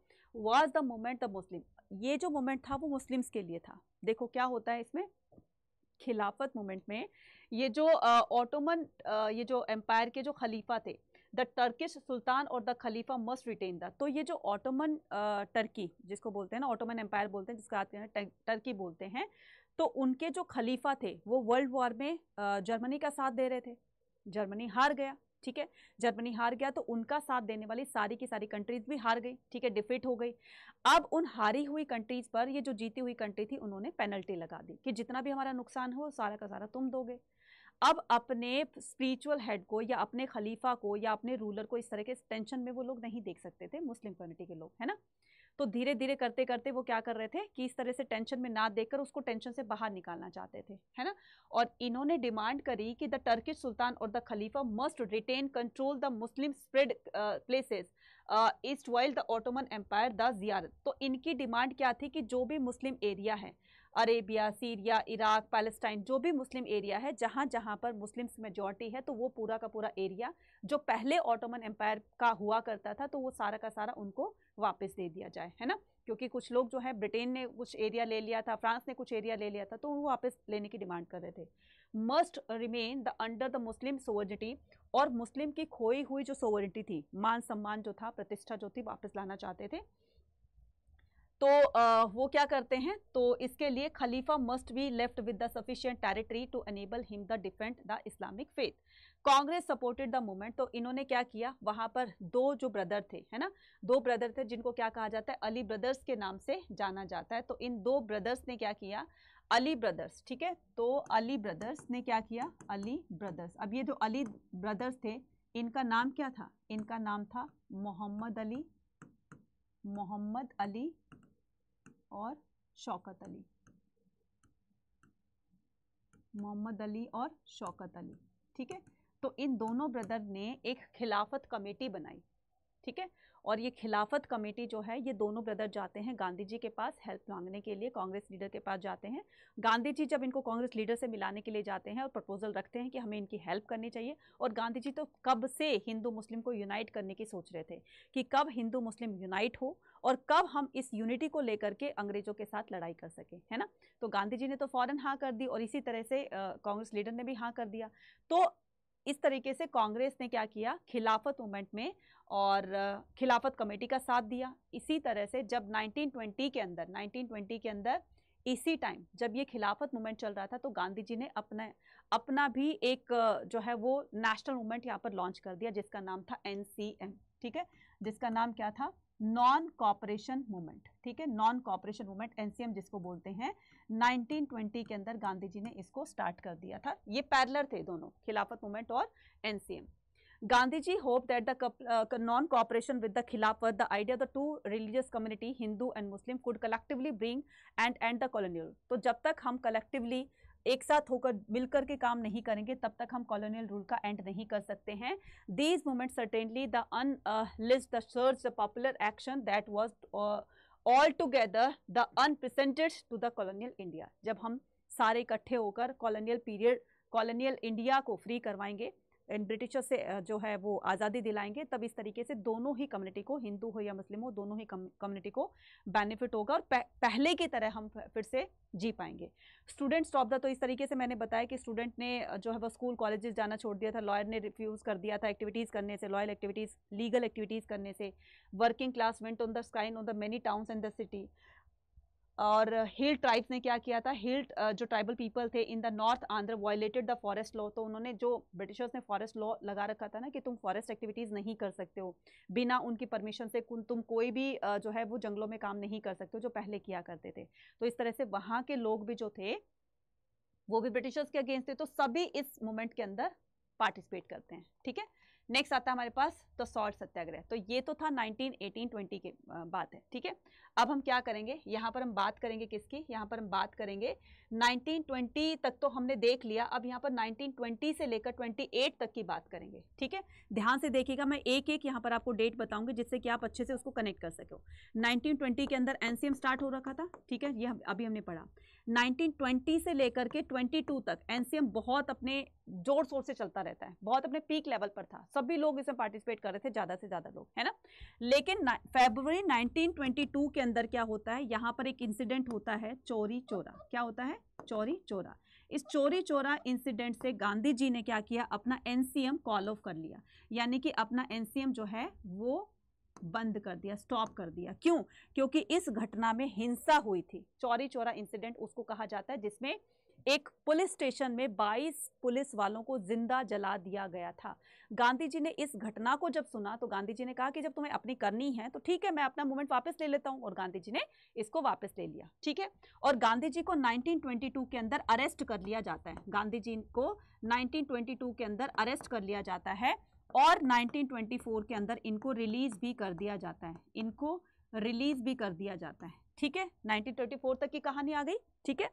S1: was the movement the Muslim ये जो मूवमेंट था वो मुस्लिम्स के लिए था देखो क्या होता है इसमें खिलाफत मूवमेंट में ये जो ऑटोमन ये जो एम्पायर के जो खलीफा थे द टर्किश सुल्तान और the khalifa must retain the तो ये जो ऑटोमन टर्की जिसको बोलते हैं ना ऑटोमन एम्पायर बोलते हैं जिसका आते हैं टर्की बोलते हैं तो उनके जो खलीफा थे वो वर्ल्ड वॉर में जर्मनी का साथ दे रहे थे जर्मनी हार गया ठीक है जर्मनी हार गया तो उनका साथ देने वाली सारी की सारी कंट्रीज भी हार गई ठीक है डिफीट हो गई अब उन हारी हुई कंट्रीज पर ये जो जीती हुई कंट्री थी उन्होंने पेनल्टी लगा दी कि जितना भी हमारा नुकसान हो सारा का सारा तुम दोगे अब अपने स्पिरिचुअल हेड को या अपने खलीफा को या अपने रूलर को इस तरह के टेंशन में वो लोग नहीं देख सकते थे मुस्लिम कम्युनिटी के लोग है ना तो धीरे धीरे करते करते वो क्या कर रहे थे कि इस तरह से टेंशन में ना देखकर उसको टेंशन से बाहर निकालना चाहते थे है ना और इन्होंने डिमांड करी कि द टर्किश सुल्तान और the khalifa must retain control the Muslim spread places east while the Ottoman empire the ziyarat तो इनकी डिमांड क्या थी कि जो भी मुस्लिम एरिया है अरेबिया सीरिया इराक पैलेस्टाइन जो भी मुस्लिम एरिया है जहाँ जहाँ पर मुस्लिम्स मेजॉरिटी है तो वो पूरा का पूरा एरिया जो पहले ऑटोमन एम्पायर का हुआ करता था तो वो सारा का सारा उनको वापस दे दिया जाए है ना क्योंकि कुछ लोग जो है ब्रिटेन ने कुछ एरिया ले लिया था फ्रांस ने कुछ एरिया ले लिया था तो वो वापस लेने की डिमांड कर रहे थे must remain the under the Muslim sovereignty और मुस्लिम की खोई हुई जो सोवरिटी थी मान सम्मान जो था प्रतिष्ठा जो थी वापस लाना चाहते थे तो आ, वो क्या करते हैं तो इसके लिए khalifa must be left with the sufficient territory to enable him the defend the Islamic faith Congress supported the movement तो इन्होंने क्या किया वहाँ पर दो जो ब्रदर थे है ना दो ब्रदर थे जिनको क्या कहा जाता है अली ब्रदर्स के नाम से जाना जाता है तो इन दो ब्रदर्स ने क्या किया अली ब्रदर्स ठीक है तो अली ब्रदर्स ने क्या किया अली ब्रदर्स अब ये जो अली ब्रदर्स थे इनका नाम क्या था इनका नाम था मोहम्मद अली मोहम्मद अली और शौकत अली मोहम्मद अली और शौकत अली ठीक है तो इन दोनों ब्रदर ने एक खिलाफत कमेटी बनाई ठीक है और ये खिलाफत कमेटी जो है ये दोनों ब्रदर जाते हैं गांधी जी के पास हेल्प मांगने के लिए कांग्रेस लीडर के पास जाते हैं गांधी जी जब इनको कांग्रेस लीडर से मिलाने के लिए जाते हैं और प्रपोजल रखते हैं कि हमें इनकी हेल्प करनी चाहिए और गांधी जी तो कब से हिंदू मुस्लिम को यूनाइट करने की सोच रहे थे कि कब हिंदू मुस्लिम यूनाइट हो और कब हम इस यूनिटी को लेकर के अंग्रेजों के साथ लड़ाई कर सकें है ना तो गांधी जी ने तो फ़ौरन हाँ कर दी और इसी तरह से कांग्रेस लीडर ने भी हाँ कर दिया तो इस तरीके से कांग्रेस ने क्या किया खिलाफत मूवमेंट में और खिलाफत कमेटी का साथ दिया इसी तरह से जब 1920 के अंदर 1920 के अंदर इसी टाइम जब ये खिलाफत मूवमेंट चल रहा था तो गांधी जी ने अपना अपना भी एक जो है वो नेशनल मूवमेंट यहाँ पर लॉन्च कर दिया जिसका नाम था एन ठीक है जिसका नाम क्या था नॉन कॉपरेशन मूवमेंट ठीक है नॉन कॉपरेशन मूवमेंट एनसीएम जिसको बोलते हैं 1920 के अंदर गांधी जी ने इसको स्टार्ट कर दिया था ये पैरलर थे दोनों खिलाफत मूवमेंट और NCM Gandhi ji hope that the non cooperation with the Khilafat the idea the two religious community Hindu and Muslim could collectively bring an end the colonial तो जब तक हम कलेक्टिवली एक साथ होकर मिलकर के काम नहीं करेंगे तब तक हम कॉलोनियल रूल का एंड नहीं कर सकते हैं these moment certainly the enlist the search the popular action that was all together the unprecedented to the colonial India जब हम सारे इकट्ठे होकर कॉलोनियल पीरियड कॉलोनियल इंडिया को फ्री करवाएंगे ब्रिटिशों से जो है वो आज़ादी दिलाएंगे तब इस तरीके से दोनों ही कम्युनिटी को हिंदू हो या मुस्लिम हो दोनों ही कम्युनिटी को बेनिफिट होगा और पहले की तरह हम फिर से जी पाएंगे स्टूडेंट स्टॉप द तो इस तरीके से मैंने बताया कि स्टूडेंट ने जो है वो स्कूल कॉलेजेस जाना छोड़ दिया था लॉयर ने रिफ्यूज़ कर दिया था एक्टिविटीज़ करने से लॉयल एक्टिविटीज़ लीगल एक्टिविटीज़ करने से working class went on the skein on the many towns and the city और हिल ट्राइब्स ने क्या किया था हिल जो ट्राइबल पीपल थे in the north Andhra violated the forest law तो उन्होंने जो ब्रिटिशर्स ने फॉरेस्ट लॉ लगा रखा था ना कि तुम फॉरेस्ट एक्टिविटीज़ नहीं कर सकते हो बिना उनकी परमिशन से तुम कोई भी जो है वो जंगलों में काम नहीं कर सकते हो जो पहले किया करते थे तो इस तरह से वहाँ के लोग भी जो थे वो भी ब्रिटिशर्स के अगेंस्ट थे तो सभी इस मोमेंट के अंदर पार्टिसिपेट करते हैं ठीक है नेक्स्ट आता है हमारे पास तो सॉल्ट सत्याग्रह तो ये तो था 19, 18, 20 के बात है ठीक है अब हम क्या करेंगे यहाँ पर हम बात करेंगे किसकी यहाँ पर हम बात करेंगे 1920 तक तो हमने देख लिया अब यहाँ पर 1920 से लेकर 28 तक की बात करेंगे ठीक है ध्यान से देखिएगा मैं एक एक यहाँ पर आपको डेट बताऊंगी जिससे कि आप अच्छे से उसको कनेक्ट कर सको नाइनटीन के अंदर एनसीएम स्टार्ट हो रखा था ठीक है ये अभी हमने पढ़ा 1920 से लेकर के 22 तक एनसीएम बहुत अपने जोर शोर से चलता रहता है बहुत अपने पीक लेवल पर था सभी लोग इसमें पार्टिसिपेट कर रहे थे ज़्यादा से ज़्यादा लोग है ना लेकिन फेबररी 1922 के अंदर क्या होता है यहाँ पर एक इंसिडेंट होता है चोरी चोरा क्या होता है चोरी चोरा इस चोरी चोरा इंसिडेंट से गांधी जी ने क्या किया अपना एनसीएम कॉल ऑफ कर लिया यानी कि अपना एनसीएम जो है वो बंद कर दिया स्टॉप कर दिया क्यों क्योंकि इस घटना में हिंसा हुई थी चौरी चौरा इंसिडेंट उसको कहा जाता है जिसमें एक पुलिस स्टेशन में 22 पुलिस वालों को जिंदा जला दिया गया था गांधी जी ने इस घटना को जब सुना तो गांधी जी ने कहा कि जब तुम्हें अपनी करनी है तो ठीक है मैं अपना मूवमेंट वापस ले लेता हूं और गांधी जी ने इसको वापस ले लिया ठीक है और गांधी जी को 1922 के अंदर अरेस्ट कर लिया जाता है गांधी जी को नाइनटीन के अंदर अरेस्ट कर लिया जाता है और 1924 के अंदर इनको रिलीज भी कर दिया जाता है इनको रिलीज भी कर दिया जाता है ठीक है 1924 तक की कहानी आ गई ठीक है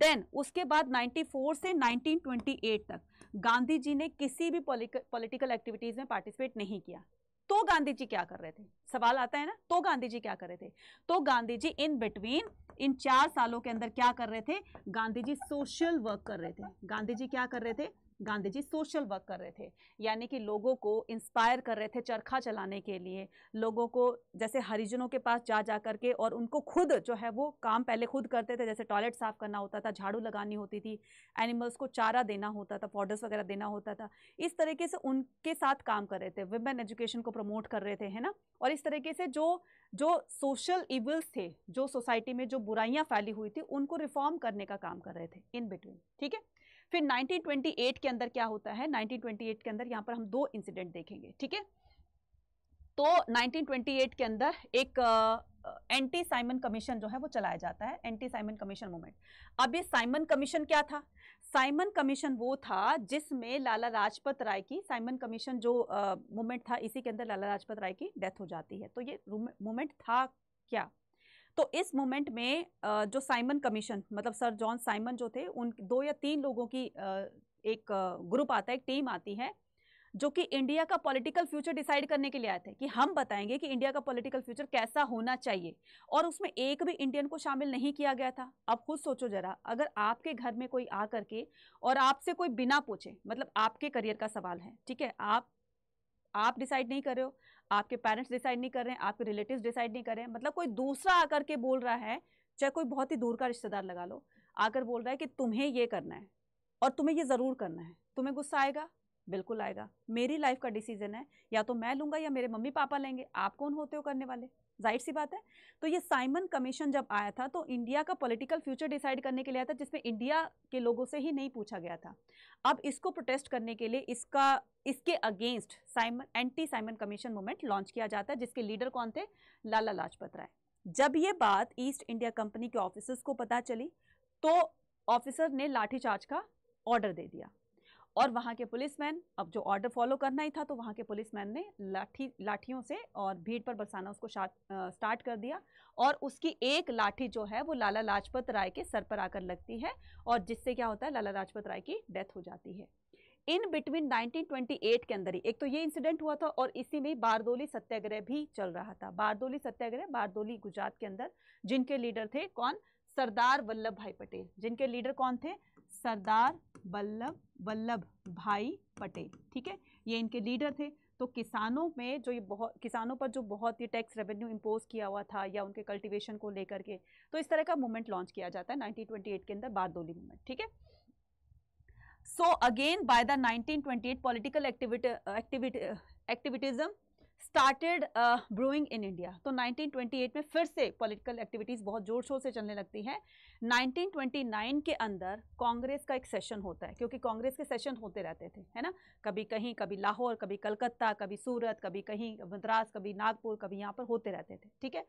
S1: देन उसके बाद 94 से 1928 तक गांधी जी ने किसी भी पॉलिटिकल एक्टिविटीज में पार्टिसिपेट नहीं किया तो गांधी जी क्या कर रहे थे सवाल आता है ना तो गांधी जी क्या कर रहे थे तो गांधी जी इन बिटवीन इन चार सालों के अंदर क्या कर रहे थे गांधी जी सोशल वर्क कर रहे थे गांधी जी क्या कर रहे थे गांधी जी सोशल वर्क कर रहे थे यानी कि लोगों को इंस्पायर कर रहे थे चरखा चलाने के लिए लोगों को जैसे हरिजनों के पास जा जा करके और उनको खुद जो है वो काम पहले खुद करते थे जैसे टॉयलेट साफ़ करना होता था झाड़ू लगानी होती थी एनिमल्स को चारा देना होता था पाउडर्स वगैरह देना होता था इस तरीके से उनके साथ काम कर रहे थे वुमेन एजुकेशन को प्रमोट कर रहे थे है ना और इस तरीके से जो जो सोशल इवल्स थे जो सोसाइटी में जो बुराइयाँ फैली हुई थी उनको रिफॉर्म करने का काम कर रहे थे इन बिटवीन ठीक है फिर 1928 के अंदर क्या होता है 1928 के अंदर यहाँ पर हम दो इंसिडेंट देखेंगे ठीक है तो 1928 के अंदर एक एंटी साइमन कमीशन जो है वो चलाया जाता है एंटी साइमन कमीशन मूवमेंट अब ये साइमन कमीशन क्या था साइमन कमीशन वो था जिसमें लाला लाजपत राय की साइमन कमीशन जो मूवमेंट था इसी के अंदर लाला लाजपत राय की डेथ हो जाती है तो ये मूवमेंट था क्या तो इस मोमेंट में जो साइमन कमीशन मतलब सर जॉन साइमन जो थे उन दो या तीन लोगों की एक ग्रुप आता है एक टीम आती है जो कि इंडिया का पॉलिटिकल फ्यूचर डिसाइड करने के लिए आए थे कि हम बताएंगे कि इंडिया का पॉलिटिकल फ्यूचर कैसा होना चाहिए और उसमें एक भी इंडियन को शामिल नहीं किया गया था अब खुद सोचो जरा अगर आपके घर में कोई आ करके और आपसे कोई बिना पूछे मतलब आपके करियर का सवाल है ठीक है आप आप डिसाइड नहीं कर रहे हो आपके पेरेंट्स डिसाइड नहीं कर रहे हैं आपके रिलेटिव डिसाइड नहीं कर रहे हैं मतलब कोई दूसरा आकर के बोल रहा है चाहे कोई बहुत ही दूर का रिश्तेदार लगा लो आकर बोल रहा है कि तुम्हें ये करना है और तुम्हें ये ज़रूर करना है तुम्हें गुस्सा आएगा बिल्कुल आएगा मेरी लाइफ का डिसीजन है या तो मैं लूँगा या मेरे मम्मी पापा लेंगे आप कौन होते हो करने वाले जाहिर सी बात है तो ये साइमन कमीशन जब आया था तो इंडिया का पॉलिटिकल फ्यूचर डिसाइड करने के लिए आया था जिसमें इंडिया के लोगों से ही नहीं पूछा गया था अब इसको प्रोटेस्ट करने के लिए इसका इसके against Simon anti Simon commission movement launch किया जाता है जिसके लीडर कौन थे लाला लाजपत राय जब ये बात ईस्ट इंडिया कंपनी के ऑफिसर्स को पता चली तो ऑफिसर ने लाठीचार्ज का ऑर्डर दे दिया और वहाँ के पुलिसमैन अब जो ऑर्डर फॉलो करना ही था तो वहाँ के पुलिसमैन ने लाठी लाठियों से और भीड़ पर बरसाना उसको स्टार्ट कर दिया और उसकी एक लाठी जो है वो लाला लाजपत राय के सर पर आकर लगती है और जिससे क्या होता है लाला लाजपत राय की डेथ हो जाती है इन बिटवीन 1928 के अंदर ही एक तो ये इंसिडेंट हुआ था और इसी में बारदोली सत्याग्रह भी चल रहा था बारदोली सत्याग्रह बारदोली गुजरात के अंदर जिनके लीडर थे कौन सरदार वल्लभ भाई पटेल जिनके लीडर कौन थे सरदार बल्लभ वल्लभ भाई पटेल ठीक है ये इनके लीडर थे तो किसानों में जो ये बहुत किसानों पर जो बहुत ये टैक्स रेवेन्यू इम्पोज किया हुआ था या उनके कल्टीवेशन को लेकर के तो इस तरह का मूवमेंट लॉन्च किया जाता है 1928 के अंदर बारदोली मूवमेंट ठीक है so again by the 1928 political activity activity activism started brewing in India तो 1928 में फिर से पॉलिटिकल एक्टिविटीज़ बहुत ज़ोर शोर से चलने लगती हैं 1929 के अंदर कांग्रेस का एक सेशन होता है क्योंकि कांग्रेस के सेशन होते रहते थे है ना कभी कहीं कभी लाहौर कभी कलकत्ता कभी सूरत कभी कहीं मद्रास कभी नागपुर कभी यहाँ पर होते रहते थे ठीक है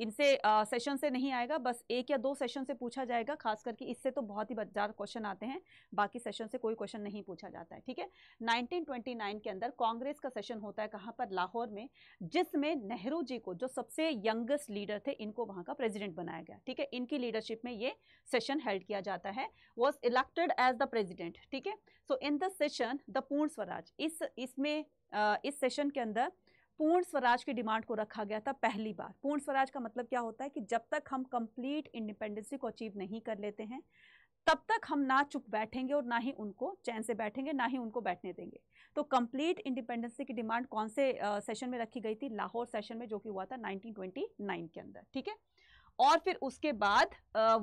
S1: इनसे सेशन से नहीं आएगा बस एक या दो सेशन से पूछा जाएगा खास करके इससे तो बहुत ही ज़्यादा क्वेश्चन आते हैं बाकी सेशन से कोई क्वेश्चन नहीं पूछा जाता है ठीक है नाइनटीन के अंदर कांग्रेस का सेशन होता है कहाँ पर लाहौर दौर में जिसमें नेहरू जी को जो सबसे यंगेस्ट लीडर थे इनको वहां का प्रेसिडेंट बनाया गया ठीक है इनकी लीडरशिप में ये सेशन हेल्ड किया जाता है was elected as the president ठीक है so in the session the Purna Swaraj इस इसमें इस सेशन के अंदर पूर्ण स्वराज की डिमांड को रखा गया था पहली बार पूर्ण स्वराज का मतलब क्या होता है कि जब तक हम कंप्लीट इंडिपेंडेंसी को अचीव नहीं कर लेते हैं तब तक हम ना चुप बैठेंगे और ना ही उनको चैन से बैठेंगे ना ही उनको बैठने देंगे तो कंप्लीट इंडिपेंडेंसी की डिमांड कौन से सेशन में रखी गई थी लाहौर सेशन में जो कि हुआ था 1929 के अंदर ठीक है और फिर उसके बाद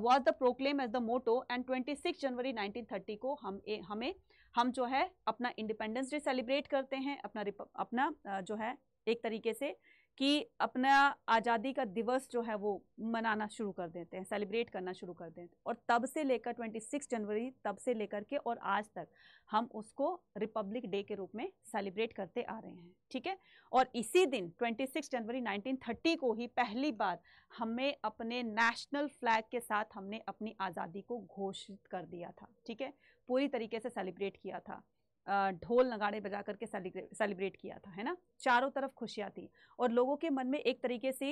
S1: was the proclaim as the motto and 26 जनवरी 1930 को हम ए, हमें हम जो है अपना इंडिपेंडेंस डे सेलिब्रेट करते हैं अपना अपना जो है एक तरीके से कि अपना आज़ादी का दिवस जो है वो मनाना शुरू कर देते हैं सेलिब्रेट करना शुरू कर देते हैं और तब से लेकर 26 जनवरी तब से लेकर के और आज तक हम उसको रिपब्लिक डे के रूप में सेलिब्रेट करते आ रहे हैं ठीक है और इसी दिन 26 जनवरी 1930 को ही पहली बार हमें अपने नेशनल फ्लैग के साथ हमने अपनी आज़ादी को घोषित कर दिया था ठीक है पूरी तरीके से सेलिब्रेट किया था ढोल नगाड़े बजा करके सेलिब्रेट किया था है ना चारों तरफ खुशियाँ थी और लोगों के मन में एक तरीके से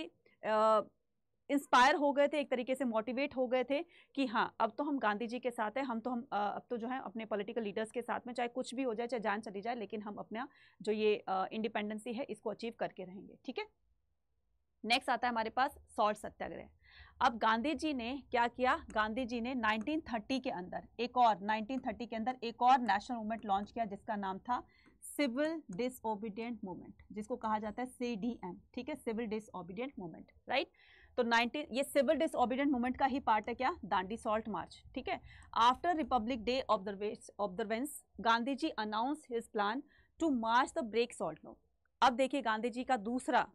S1: इंस्पायर हो गए थे एक तरीके से मोटिवेट हो गए थे कि हाँ अब तो हम गांधी जी के साथ हैं हम तो हम अब तो जो है अपने पॉलिटिकल लीडर्स के साथ में चाहे कुछ भी हो जाए चाहे जान चली जाए लेकिन हम अपना जो ये इंडिपेंडेंसी है इसको अचीव करके रहेंगे ठीक है नेक्स्ट आता है हमारे पास सॉल्ट सत्याग्रह अब गांधी जी ने क्या किया गांधी जी ने 1930 के अंदर एक और 1930 के अंदर एक और नेशनल मूवमेंट लॉन्च किया जिसका नाम था सिविल डिसओबीडियंट मूवमेंट जिसको कहा जाता है सी ठीक है सिविल डिसओबीडियंट मूवमेंट राइट तो 19 ये सिविल डिसऑबिडेंट मूवमेंट का ही पार्ट है क्या दांडी सॉल्ट मार्च ठीक है after republic day observance Gandhi ji announce his plan to march the break salt law अब देखिए गांधी जी का दूसरा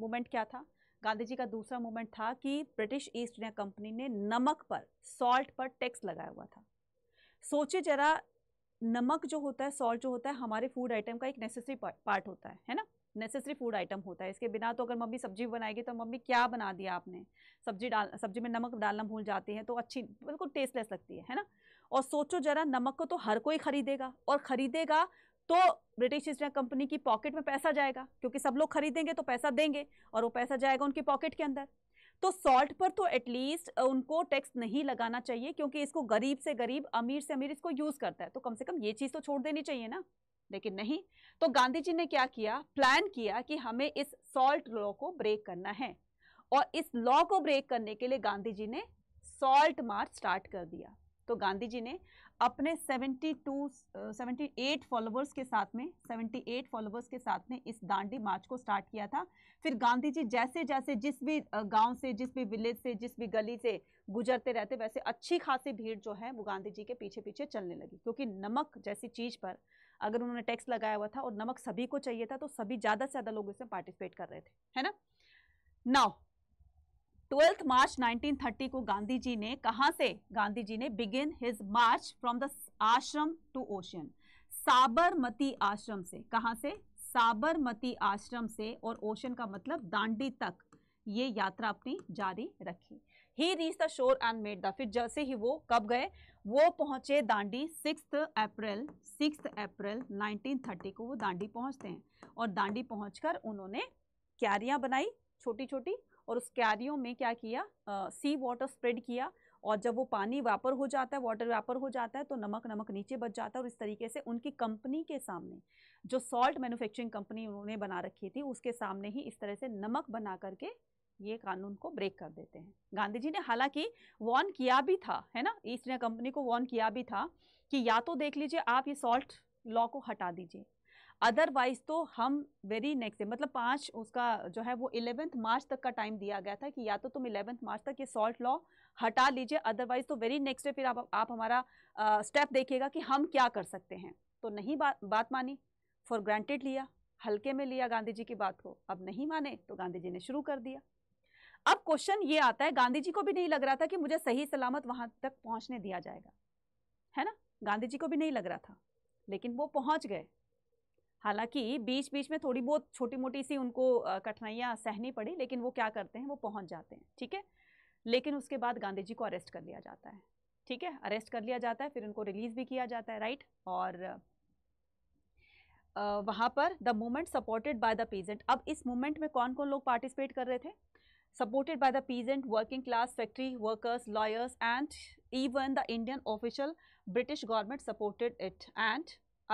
S1: मूवमेंट क्या था गांधी जी का दूसरा मूवमेंट था कि ब्रिटिश ईस्ट इंडिया कंपनी ने नमक पर सॉल्ट पर टैक्स लगाया हुआ था सोचे जरा नमक जो होता है सॉल्ट जो होता है हमारे फूड आइटम का एक नेसेसरी पार्ट होता है है ना नेसेसरी फूड आइटम होता है इसके बिना तो अगर मम्मी सब्जी बनाएगी तो मम्मी क्या बना दिया आपने सब्जी डाल सब्जी में नमक डालना भूल जाती है तो अच्छी बिल्कुल टेस्टलेस लगती है है ना और सोचो जरा नमक को तो हर कोई खरीदेगा और ख़रीदेगा तो ब्रिटिश ईस्ट इंडिया कंपनी की पॉकेट में पैसा जाएगा क्योंकि सब लोग खरीदेंगे तो पैसा देंगे और वो पैसा जाएगा उनकी पॉकेट के अंदर तो सॉल्ट पर तो एटलीस्ट उनको टैक्स नहीं लगाना चाहिए क्योंकि इसको गरीब से गरीब अमीर से अमीर इसको यूज़ करता है तो कम से कम ये चीज़ तो छोड़ देनी चाहिए ना लेकिन नहीं तो गांधी जी ने क्या किया प्लान किया कि हमें इस सॉल्ट लॉ को ब्रेक करना है और इस लॉ को ब्रेक करने के लिए गांधी जी ने सॉल्ट मार्च स्टार्ट कर दिया तो गांधी जी ने अपने 72 78 फॉलोवर्स के साथ में 78 फॉलोवर्स के साथ में इस दांडी मार्च को स्टार्ट किया था फिर गांधी जी जैसे जैसे जिस भी गांव से जिस भी विलेज से जिस भी गली से गुजरते रहते वैसे अच्छी खासी भीड़ जो है वो गांधी जी के पीछे पीछे चलने लगी क्योंकि नमक जैसी चीज़ पर अगर उन्होंने टैक्स लगाया हुआ था और नमक सभी को चाहिए था तो सभी ज़्यादा से ज़्यादा लोग इसमें पार्टिसिपेट कर रहे थे है ना नाउ ट्वेल्थ मार्च 1930 को गांधी जी ने कहा से गांधी जी ने begin his march from the ashram to ocean Sabarmati ashram से कहा से साबरमती आश्रम से और ओशन का मतलब दांडी तक ये यात्रा अपनी जारी रखी he reach the shore and made the फिर जैसे ही वो कब गए वो पहुंचे Dandi six April six April 1930 को वो दांडी पहुंचते हैं और दांडी पहुंचकर उन्होंने क्यारियां बनाई छोटी छोटी और उस क्यारियों में क्या किया सी वाटर स्प्रेड किया और जब वो पानी वापर हो जाता है वाटर वापर हो जाता है तो नमक नमक नीचे बच जाता है और इस तरीके से उनकी कंपनी के सामने जो सॉल्ट मैन्युफैक्चरिंग कंपनी उन्होंने बना रखी थी उसके सामने ही इस तरह से नमक बना करके ये कानून को ब्रेक कर देते हैं गांधी जी ने हालांकि वॉर्न किया भी था है ना ईस्ट इंडिया कंपनी को वॉर्न किया भी था कि या तो देख लीजिए आप ये सॉल्ट लॉ को हटा दीजिए अदरवाइज तो हम वेरी नेक्स्ट डे मतलब पाँच उसका जो है वो इलेवेंथ मार्च तक का टाइम दिया गया था कि या तो तुम इलेवेंथ मार्च तक ये सॉल्ट लॉ हटा लीजिए अदरवाइज तो वेरी नेक्स्ट डे फिर आप, आप हमारा स्टेप देखिएगा कि हम क्या कर सकते हैं तो नहीं बात बात मानी फॉर ग्रांटेड लिया हल्के में लिया गांधी जी की बात को अब नहीं माने तो गांधी जी ने शुरू कर दिया अब क्वेश्चन ये आता है गांधी जी को भी नहीं लग रहा था कि मुझे सही सलामत वहां तक पहुंचने दिया जाएगा है ना गांधी जी को भी नहीं लग रहा था लेकिन वो पहुंच गए हालांकि बीच बीच में थोड़ी बहुत छोटी मोटी सी उनको कठिनाइयाँ सहनी पड़ी लेकिन वो क्या करते हैं वो पहुँच जाते हैं ठीक है लेकिन उसके बाद गांधी जी को अरेस्ट कर लिया जाता है ठीक है अरेस्ट कर लिया जाता है फिर उनको रिलीज भी किया जाता है राइट और वहाँ पर the movement supported by the peasant अब इस मूवमेंट में कौन कौन लोग पार्टिसिपेट कर रहे थे supported by the peasant working class factory workers lawyers and even the Indian official British government supported it and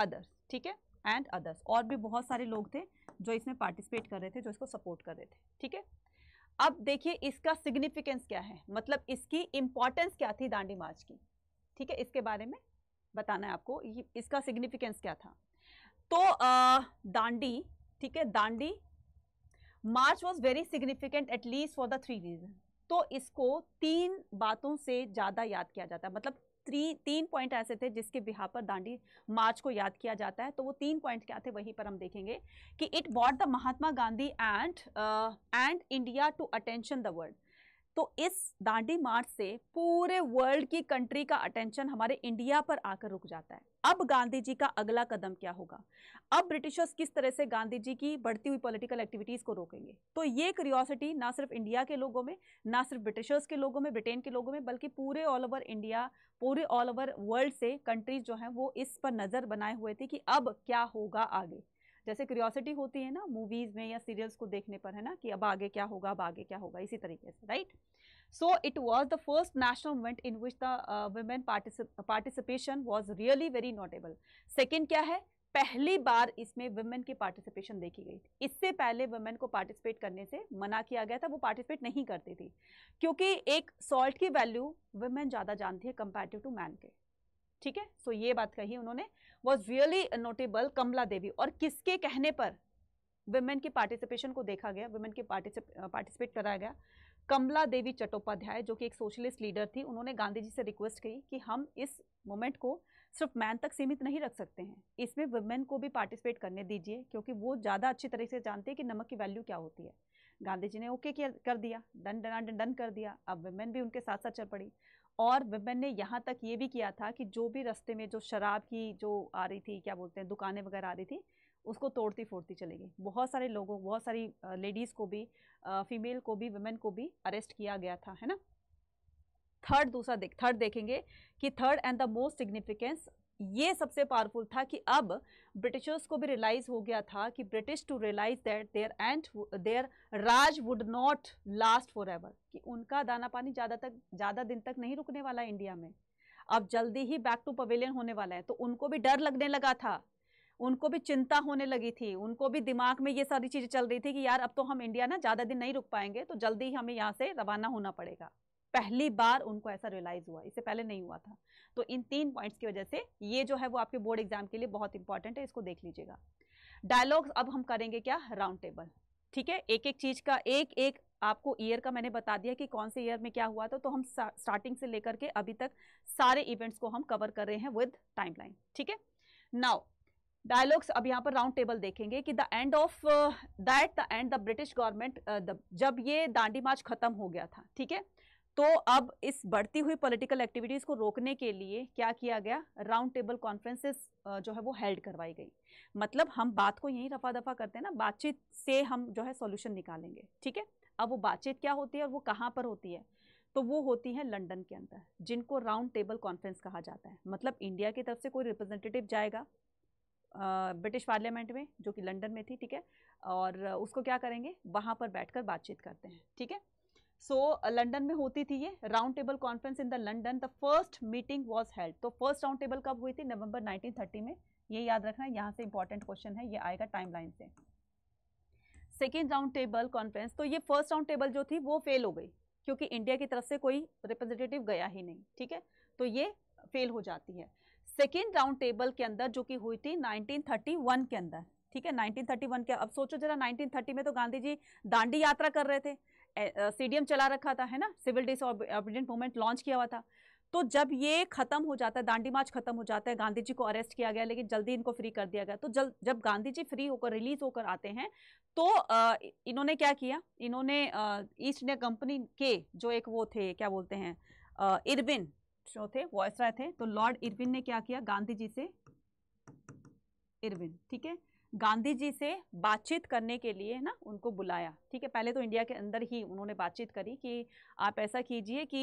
S1: others ठीक है एंड अदर्स और भी बहुत सारे लोग थे जो इसमें पार्टिसिपेट कर रहे थे जो इसको सपोर्ट कर रहे थे ठीक है अब देखिए इसका सिग्निफिकेंस क्या है मतलब इसकी इम्पोर्टेंस क्या थी दांडी मार्च की ठीक है इसके बारे में बताना है आपको इसका सिग्निफिकेंस क्या था तो आ, दांडी ठीक है Dandi march was very significant at least for the three reason तो इसको तीन बातों से ज़्यादा याद किया जाता है मतलब त्री तीन पॉइंट ऐसे थे जिसके बिहार पर दांडी मार्च को याद किया जाता है तो वो तीन पॉइंट क्या थे वहीं पर हम देखेंगे कि it what the Mahatma Gandhi and and India to attention the world तो इस दांडी मार्च से पूरे वर्ल्ड की कंट्री का अटेंशन हमारे इंडिया पर आकर रुक जाता है अब गांधी जी का अगला कदम क्या होगा अब ब्रिटिशर्स किस तरह से गांधी जी की बढ़ती हुई पॉलिटिकल एक्टिविटीज़ को रोकेंगे तो ये क्यूरियोसिटी ना सिर्फ इंडिया के लोगों में ना सिर्फ ब्रिटिशर्स के लोगों में ब्रिटेन के लोगों में बल्कि पूरे ऑल ओवर इंडिया पूरे ऑल ओवर वर्ल्ड से कंट्रीज जो हैं वो इस पर नज़र बनाए हुए थी कि अब क्या होगा आगे जैसे क्यूरियोसिटी होती है ना मूवीज़ में या सीरियल्स को देखने पर है ना कि अब आगे क्या होगा अब आगे क्या होगा इसी तरीके से right so it was the first national movement in which the women participation was really very notable second क्या है पहली बार इसमें वुमेन की पार्टिसिपेशन देखी गई थी इससे पहले वुमेन को पार्टिसिपेट करने से मना किया गया था वो पार्टिसिपेट नहीं करती थी क्योंकि एक सॉल्ट की वैल्यू वुमेन ज़्यादा जानती है कंपेयर टू मैन के ठीक है सो ये बात कही उन्होंने was really notable Kamala Devi और किसके कहने पर वुमेन की पार्टिसिपेशन को देखा गया वुमेन के पार्टिसिपेट कराया गया कमला देवी चट्टोपाध्याय जो कि एक सोशलिस्ट लीडर थी उन्होंने गांधी जी से रिक्वेस्ट की कि हम इस मोमेंट को सिर्फ मैन तक सीमित नहीं रख सकते हैं इसमें वुमेन को भी पार्टिसिपेट करने दीजिए क्योंकि वो ज़्यादा अच्छी तरह से जानते हैं कि नमक की वैल्यू क्या होती है गांधी जी ने ओके कर दिया डन डन डन कर दिया अब वुमेन भी उनके साथ साथ चल पड़ी और विमेन ने यहाँ तक ये भी किया था कि जो भी रस्ते में जो शराब की जो आ रही थी क्या बोलते हैं दुकानें वगैरह आ रही थी उसको तोड़ती फोड़ती चली गई बहुत सारे लोगों बहुत सारी लेडीज़ को भी फीमेल को भी वुमेन को भी अरेस्ट किया गया था है ना थर्ड दूसरा देख थर्ड देखेंगे कि third and the most significance ये सबसे पावरफुल था कि अब ब्रिटिशर्स को भी रियलाइज हो गया था कि British to realise that their end their raj would not last forever कि उनका दाना पानी ज़्यादा तक ज़्यादा दिन तक नहीं रुकने वाला इंडिया में अब जल्दी ही बैक टू पवेलियन होने वाला है तो उनको भी डर लगने लगा था उनको भी चिंता होने लगी थी उनको भी दिमाग में ये सारी चीज़ें चल रही थी कि यार अब तो हम इंडिया ना ज़्यादा दिन नहीं रुक पाएंगे तो जल्दी ही हमें यहाँ से रवाना होना पड़ेगा पहली बार उनको ऐसा रियलाइज हुआ इससे पहले नहीं हुआ था तो इन तीन पॉइंट्स की वजह से ये जो है वो आपके बोर्ड एग्जाम के लिए बहुत इंपॉर्टेंट है इसको देख लीजिएगा डायलॉग्स अब हम करेंगे क्या राउंड टेबल ठीक है एक एक चीज का एक एक आपको ईयर का मैंने बता दिया कि कौन से ईयर में क्या हुआ था तो हम स्टार्टिंग से लेकर के अभी तक सारे इवेंट्स को हम कवर कर रहे हैं विद टाइमलाइन ठीक है नाउ डायलॉग्स अब यहाँ पर राउंड टेबल देखेंगे कि the end of that the end the British government जब ये दांडी मार्च खत्म हो गया था ठीक है तो अब इस बढ़ती हुई पॉलिटिकल एक्टिविटीज़ को रोकने के लिए क्या किया गया राउंड टेबल कॉन्फ्रेंसेस जो है वो हेल्ड करवाई गई मतलब हम बात को यहीं रफा दफा करते हैं ना बातचीत से हम जो है सॉल्यूशन निकालेंगे ठीक है अब वो बातचीत क्या होती है और वो कहाँ पर होती है तो वो होती है लंदन के अंदर जिनको राउंड टेबल कॉन्फ्रेंस कहा जाता है मतलब इंडिया की तरफ से कोई रिप्रेजेंटेटिव जाएगा ब्रिटिश पार्लियामेंट में जो कि लंदन में थी ठीक है और उसको क्या करेंगे वहाँ पर बैठकर बातचीत करते हैं ठीक है सो so, uh, में होती थी ये round table conference in the London the first meeting was held तो फर्स्ट राउंड टेबल कब हुई थी नवंबर 1930 में ये याद रखना है यहाँ से इंपॉर्टेंट क्वेश्चन है ये आएगा टाइमलाइन से सेकेंड राउंड टेबल कॉन्फ्रेंस तो ये फर्स्ट राउंड टेबल जो थी वो फेल हो गई क्योंकि इंडिया की तरफ से कोई रिप्रेजेंटेटिव गया ही नहीं ठीक है तो ये फेल हो जाती है सेकेंड राउंड टेबल के अंदर जो कि हुई थी 1931 के अंदर ठीक है 1931 के अब सोचो जरा 1930 में तो गांधी जी दांडी यात्रा कर रहे थे सीडीएम चला रखा था है ना सिविल डिसऑबिडेंट मूवमेंट लॉन्च किया हुआ था तो जब ये खत्म हो जाता है दांडी मार्च खत्म हो जाता है गांधी जी को अरेस्ट किया गया लेकिन जल्दी इनको फ्री कर दिया गया तो जल जब गांधी जी फ्री होकर रिलीज होकर आते हैं तो आ, इन्होंने क्या किया इन्होंने ईस्ट इंडिया कंपनी के जो एक वो थे क्या बोलते हैं इरविन जो थे वॉयसराय थे तो लॉर्ड इरविन ने क्या किया गांधी जी से इरविन ठीक है गांधी जी से बातचीत करने के लिए ना उनको बुलाया ठीक है पहले तो इंडिया के अंदर ही उन्होंने बातचीत करी कि आप ऐसा कीजिए कि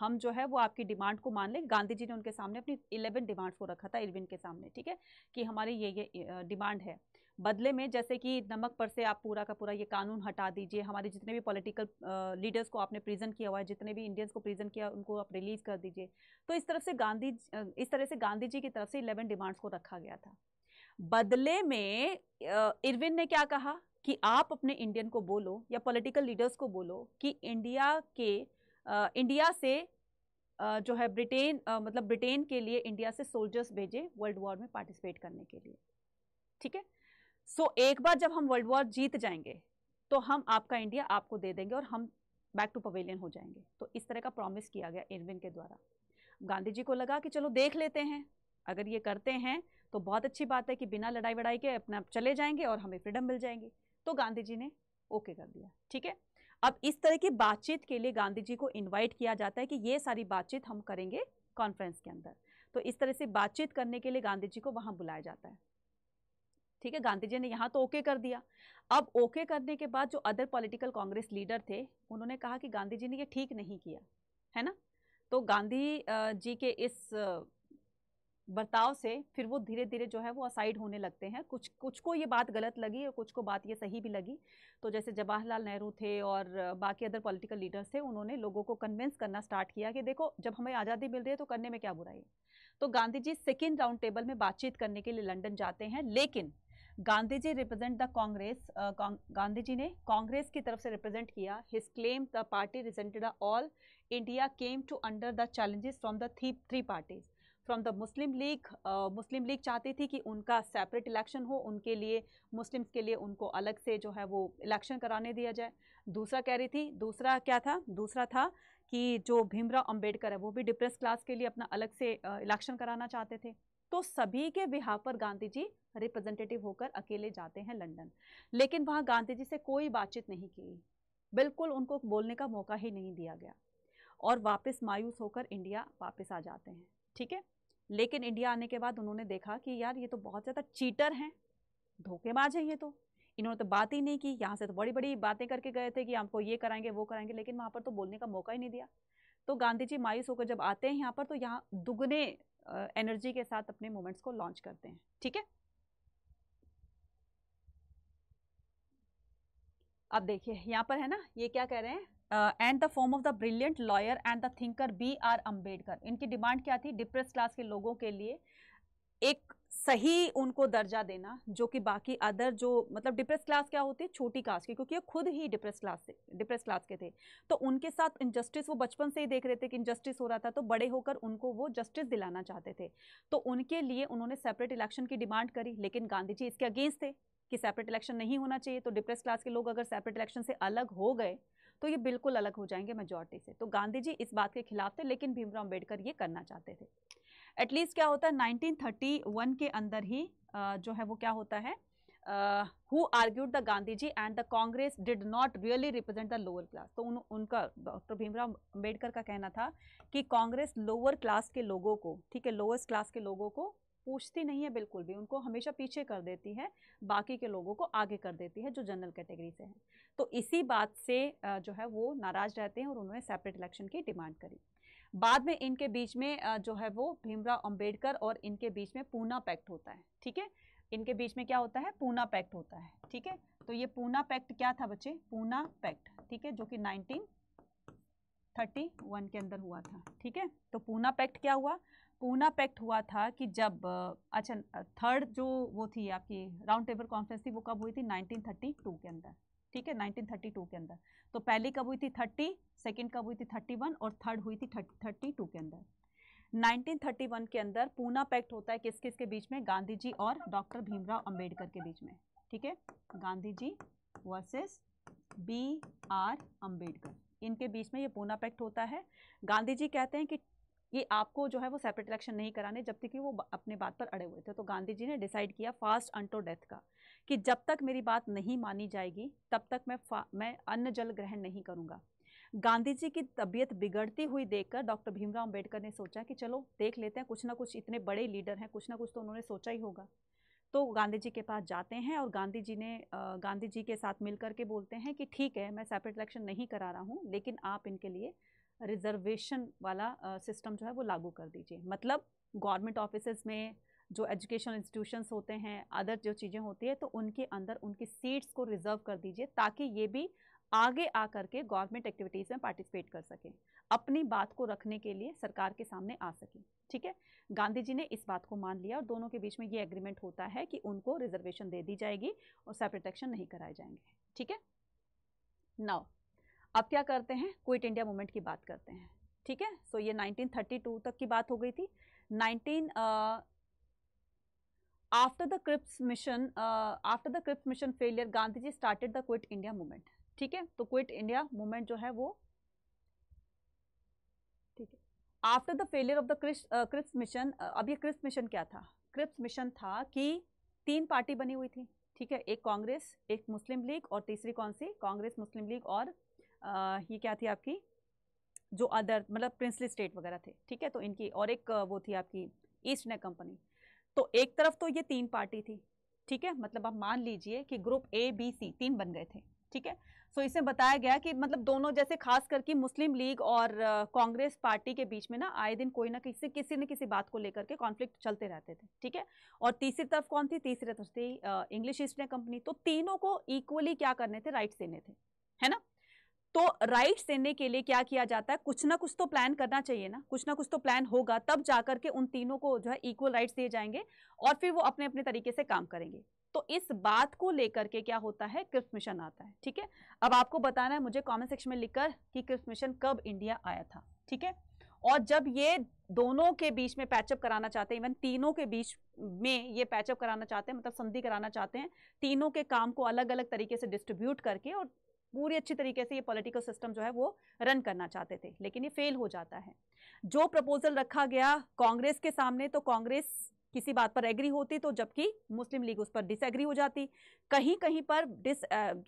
S1: हम जो है वो आपकी डिमांड को मान ले गांधी जी ने उनके सामने अपनी इलेवन डिमांड्स को रखा था इरविन के सामने ठीक है कि हमारी ये ये डिमांड है बदले में जैसे कि नमक पर से आप पूरा का पूरा ये कानून हटा दीजिए हमारे जितने भी पॉलिटिकल लीडर्स को आपने प्रिजन किया हुआ है जितने भी इंडियंस को प्रिजन किया उनको आप रिलीज़ कर दीजिए तो इस तरफ से गांधी इस तरह से गांधी जी की तरफ से इलेवन डिमांड्स को रखा गया था बदले में इरविन ने क्या कहा कि आप अपने इंडियन को बोलो या पॉलिटिकल लीडर्स को बोलो कि इंडिया के आ, इंडिया से आ, जो है ब्रिटेन मतलब ब्रिटेन के लिए इंडिया से सोल्जर्स भेजे वर्ल्ड वॉर में पार्टिसिपेट करने के लिए ठीक है सो एक बार जब हम वर्ल्ड वॉर जीत जाएंगे तो हम आपका इंडिया आपको दे देंगे और हम बैक टू पवेलियन हो जाएंगे तो इस तरह का प्रॉमिस किया गया इरविन के द्वारा गांधी जी को लगा कि चलो देख लेते हैं अगर ये करते हैं तो बहुत अच्छी बात है कि बिना लड़ाई वड़ाई के अपना चले जाएंगे और हमें फ्रीडम मिल जाएंगे तो गांधी जी ने ओके कर दिया ठीक है अब इस तरह की बातचीत के लिए गांधी जी को इन्वाइट किया जाता है कि ये सारी बातचीत हम करेंगे कॉन्फ्रेंस के अंदर तो इस तरह से बातचीत करने के लिए गांधी जी को वहाँ बुलाया जाता है ठीक है गांधी जी ने यहाँ तो ओके कर दिया अब ओके करने के बाद जो अदर पॉलिटिकल कांग्रेस लीडर थे उन्होंने कहा कि गांधी जी ने ये ठीक नहीं किया है ना तो गांधी जी के इस बर्ताव से फिर वो धीरे धीरे जो है वो असाइड होने लगते हैं कुछ कुछ को ये बात गलत लगी और कुछ को बात ये सही भी लगी तो जैसे जवाहरलाल नेहरू थे और बाकी अदर पॉलिटिकल लीडर्स थे उन्होंने लोगों को कन्विंस करना स्टार्ट किया कि देखो जब हमें आज़ादी मिल रही है तो करने में क्या बुराई है तो Gandhi ji second round table में बातचीत करने के लिए लंडन जाते हैं लेकिन गांधी जी रिप्रेजेंट द कांग्रेस गांधी जी ने कांग्रेस की तरफ से रिप्रेजेंट किया his claim the party represented all India came to under the challenges from the three parties from the Muslim League Muslim League चाहती थी कि उनका सेपरेट इलेक्शन हो उनके लिए मुस्लिम्स के लिए उनको अलग से जो है वो इलेक्शन कराने दिया जाए दूसरा कह रही थी दूसरा क्या था दूसरा था कि जो भीमराव अम्बेडकर है वो भी डिप्रेस क्लास के लिए अपना अलग से इलेक्शन uh, कराना चाहते थे तो सभी के बिहार पर गांधी जी रिप्रेजेंटेटिव होकर अकेले जाते हैं लंदन लेकिन वहाँ गांधी जी से कोई बातचीत नहीं की बिल्कुल उनको बोलने का मौका ही नहीं दिया गया और वापस मायूस होकर इंडिया वापस आ जाते हैं ठीक है लेकिन इंडिया आने के बाद उन्होंने देखा कि यार ये तो बहुत ज़्यादा चीटर हैं धोखेबाज है ये तो इन्होंने तो बात ही नहीं की यहाँ से तो बड़ी बड़ी बातें करके गए थे कि हमको ये कराएंगे वो कराएंगे लेकिन वहाँ पर तो बोलने का मौका ही नहीं दिया तो गांधी जी मायूस होकर जब आते हैं यहाँ पर तो यहाँ दुगने एनर्जी के साथ अपने मूवमेंट्स को लॉन्च करते हैं ठीक है अब देखिए यहाँ पर है ना ये क्या कह रहे हैं and the form of the brilliant lawyer and the thinker B R Ambedkar इनकी डिमांड क्या थी डिप्रेस क्लास के लोगों के लिए एक सही उनको दर्जा देना जो कि बाकी अदर जो मतलब डिप्रेस क्लास क्या होती है छोटी कास्ट की क्योंकि ये खुद ही डिप्रेस क्लास से डिप्रेस क्लास के थे तो उनके साथ इनजस्टिस वो बचपन से ही देख रहे थे कि इनजस्टिस हो रहा था तो बड़े होकर उनको वो जस्टिस दिलाना चाहते थे तो उनके लिए उन्होंने सेपरेट इलेक्शन की डिमांड करी लेकिन गांधी जी इसके अगेंस्ट थे कि सेपरेट इलेक्शन नहीं होना चाहिए तो डिप्रेस क्लास के लोग अगर सेपरेट इलेक्शन से अलग हो गए तो ये बिल्कुल अलग हो जाएंगे मेजोरिटी से तो गांधी जी इस बात के खिलाफ थे लेकिन भीमराव अम्बेडकर ये करना चाहते थे एटलीस्ट क्या होता है नाइनटीन के अंदर ही जो है वो क्या होता है who argued the Gandhi ji and the Congress did not really represent the lower class तो उन, उनका डॉक्टर भीमराव अम्बेडकर का कहना था कि कांग्रेस लोअर क्लास के लोगों को ठीक है लोअर क्लास के लोगों को पूछती नहीं है बिल्कुल भी उनको हमेशा पीछे कर देती है बाकी के लोगों को आगे कर देती है जो जनरल कैटेगरी से हैं तो इसी बात से जो है वो नाराज़ रहते हैं और उन्होंने सेपरेट इलेक्शन की डिमांड करी बाद में इनके बीच में जो है वो भीमराव अम्बेडकर और इनके बीच में पूना पैक्ट होता है ठीक है इनके बीच में क्या होता है पूना पैक्ट होता है ठीक है तो ये पूना पैक्ट क्या था बच्चे पूना पैक्ट ठीक है जो कि 1931 के अंदर हुआ था ठीक है तो पूना पैक्ट क्या हुआ पूना पैक्ट हुआ था कि जब अच्छा थर्ड जो वो थी आपकी राउंड टेबल कॉन्फ्रेंस थी वो कब हुई थी 1932 के अंदर ठीक है 1932 के अंदर तो पहली कब हुई थी 30 सेकंड कब हुई थी 31 और थर्ड हुई थी 32 के अंदर 1931 के अंदर पूना पैक्ट होता है किस किस के बीच में गांधी जी और डॉक्टर भीमराव अंबेडकर के बीच में ठीक है Gandhi ji versus B R Ambedkar इनके बीच में ये पूना पैक्ट होता है गांधी जी कहते हैं कि कि आपको जो है वो सेपरेट इलेक्शन नहीं कराने जब तक कि वो अपने बात पर अड़े हुए थे तो गांधी जी ने डिसाइड किया फास्ट अंटो डेथ का कि जब तक मेरी बात नहीं मानी जाएगी तब तक मैं मैं अन्न जल ग्रहण नहीं करूँगा गांधी जी की तबीयत बिगड़ती हुई देखकर डॉक्टर भीमराव अंबेडकर ने सोचा कि चलो देख लेते हैं कुछ ना कुछ इतने बड़े लीडर हैं कुछ ना कुछ तो उन्होंने सोचा ही होगा तो गांधी जी के पास जाते हैं और गांधी जी ने गांधी जी के साथ मिल करके बोलते हैं कि ठीक है मैं सेपरेट इलेक्शन नहीं करा रहा हूँ लेकिन आप इनके लिए रिजर्वेशन वाला सिस्टम जो है वो लागू कर दीजिए मतलब गवर्नमेंट ऑफिस में जो एजुकेशनल इंस्टीट्यूशंस होते हैं अदर जो चीज़ें होती है तो उनके अंदर उनकी सीट्स को रिजर्व कर दीजिए ताकि ये भी आगे आ करके गवर्नमेंट एक्टिविटीज़ में पार्टिसिपेट कर सकें अपनी बात को रखने के लिए सरकार के सामने आ सके ठीक है गांधी जी ने इस बात को मान लिया और दोनों के बीच में ये एग्रीमेंट होता है कि उनको रिजर्वेशन दे दी जाएगी और सेपरेट एक्शन नहीं कराए जाएंगे ठीक है नाउ अब क्या करते हैं क्विट इंडिया मूवमेंट की बात करते हैं ठीक है सो नाइनटीन ये 1932 तक की बात हो गई थी 19 after the Cripps mission after the Cripps mission failure Gandhi ji started the quit India movement ठीक है तो क्विट इंडिया मूवमेंट जो है वो ठीक है after the failure of the Cripps mission अब ये क्रिप्स मिशन क्या था क्रिप्स मिशन था कि तीन पार्टी बनी हुई थी ठीक है एक कांग्रेस एक मुस्लिम लीग और तीसरी कौन सी कांग्रेस मुस्लिम लीग और आ, ये क्या थी आपकी जो अदर मतलब प्रिंसली स्टेट वगैरह थे ठीक है तो इनकी और एक वो थी आपकी ईस्ट ने कंपनी तो एक तरफ तो ये तीन पार्टी थी ठीक है मतलब आप मान लीजिए कि ग्रुप ए बी सी तीन बन गए थे ठीक है सो इसे इसमें बताया गया कि मतलब दोनों जैसे खास करके मुस्लिम लीग और कांग्रेस पार्टी के बीच में ना आए दिन कोई ना किसी किसी न किसी बात को लेकर के कॉन्फ्लिक्ट चलते रहते थे ठीक है और तीसरी तरफ कौन थी तीसरी तरफ थी इंग्लिश ईस्ट इंडिया कंपनी तो तीनों को इक्वली क्या करने थे राइट्स देने थे है ना तो राइट्स देने के लिए क्या किया जाता है कुछ ना कुछ तो प्लान करना चाहिए ना कुछ ना कुछ तो प्लान होगा तब जाकर के उन तीनों को जो है इक्वल राइट्स दिए जाएंगे और फिर वो अपने अपने तरीके से काम करेंगे तो इस बात को लेकर के क्या होता है क्रिप्स मिशन आता है ठीक है अब आपको बताना है मुझे कॉमेंट सेक्शन में लिखकर कि क्रिप्स मिशन कब इंडिया आया था ठीक है और जब ये दोनों के बीच में पैचअप कराना चाहते हैं इवन तीनों के बीच में ये पैचअप कराना चाहते हैं मतलब संधि कराना चाहते हैं तीनों के काम को अलग अलग तरीके से डिस्ट्रीब्यूट करके और पूरी अच्छी तरीके से ये पॉलिटिकल सिस्टम जो है वो रन करना चाहते थे लेकिन ये फेल हो जाता है जो प्रपोजल रखा गया कांग्रेस के सामने तो कांग्रेस किसी बात पर एग्री होती तो जबकि मुस्लिम लीग उस पर डिसएग्री हो जाती कहीं कहीं पर डिस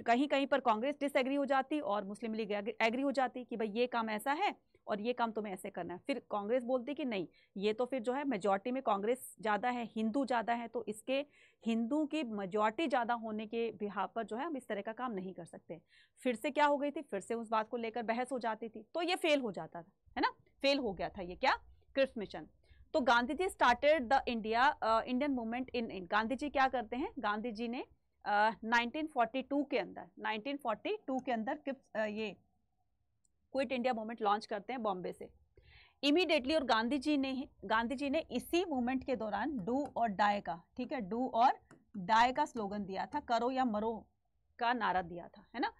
S1: कहीं कहीं पर कांग्रेस डिसएग्री हो जाती और मुस्लिम लीग एग्री हो जाती कि भाई ये काम ऐसा है और ये काम तुम्हें ऐसे करना है फिर कांग्रेस बोलती कि नहीं ये तो फिर जो है मेजॉरिटी में कांग्रेस ज़्यादा है हिंदू ज़्यादा है तो इसके हिंदू की मेजॉरिटी ज़्यादा होने के बिहार पर जो है हम इस तरह का काम नहीं कर सकते फिर से क्या हो गई थी फिर से उस बात को लेकर बहस हो जाती थी तो ये फेल हो जाता था है ना फेल हो गया था ये क्या क्रिप्स मिशन तो Gandhi ji started the India Indian movement in Gandhi ji क्या करते हैं गांधी जी ने uh, 1942 के अंदर 1942 के अंदर क्रिप्स uh, ये क्विट इंडिया मूवमेंट लॉन्च करते हैं बॉम्बे से इमीडिएटली और गांधी जी ने गांधी जी ने इसी मूवमेंट के दौरान डू और डाय का ठीक है डू और डाय का स्लोगन दिया था करो या मरो का नारा दिया था है ना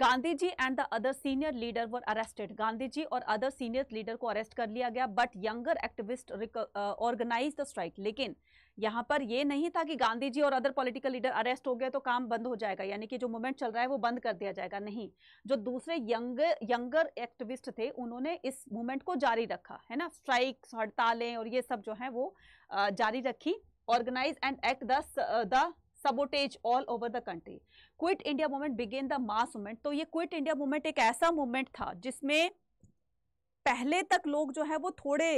S1: Gandhi ji and the other senior leader were arrested Gandhi ji और अदर सीनियर लीडर को अरेस्ट कर लिया गया but younger activist organize the strike लेकिन यहाँ पर ये नहीं था कि गांधी जी और अदर पॉलिटिकल लीडर अरेस्ट हो गए तो काम बंद हो जाएगा यानी कि जो मूवमेंट चल रहा है वो बंद कर दिया जाएगा नहीं जो दूसरे यंग यंगर एक्टिविस्ट थे उन्होंने इस मूवमेंट को जारी रखा है ना स्ट्राइक्स हड़तालें और ये सब जो है वो जारी रखी organize and act the the sabotage all over the country quit India movement began the mass movement तो ये क्विट इंडिया मूवमेंट एक ऐसा मूवमेंट था जिसमें पहले तक लोग जो है वो थोड़े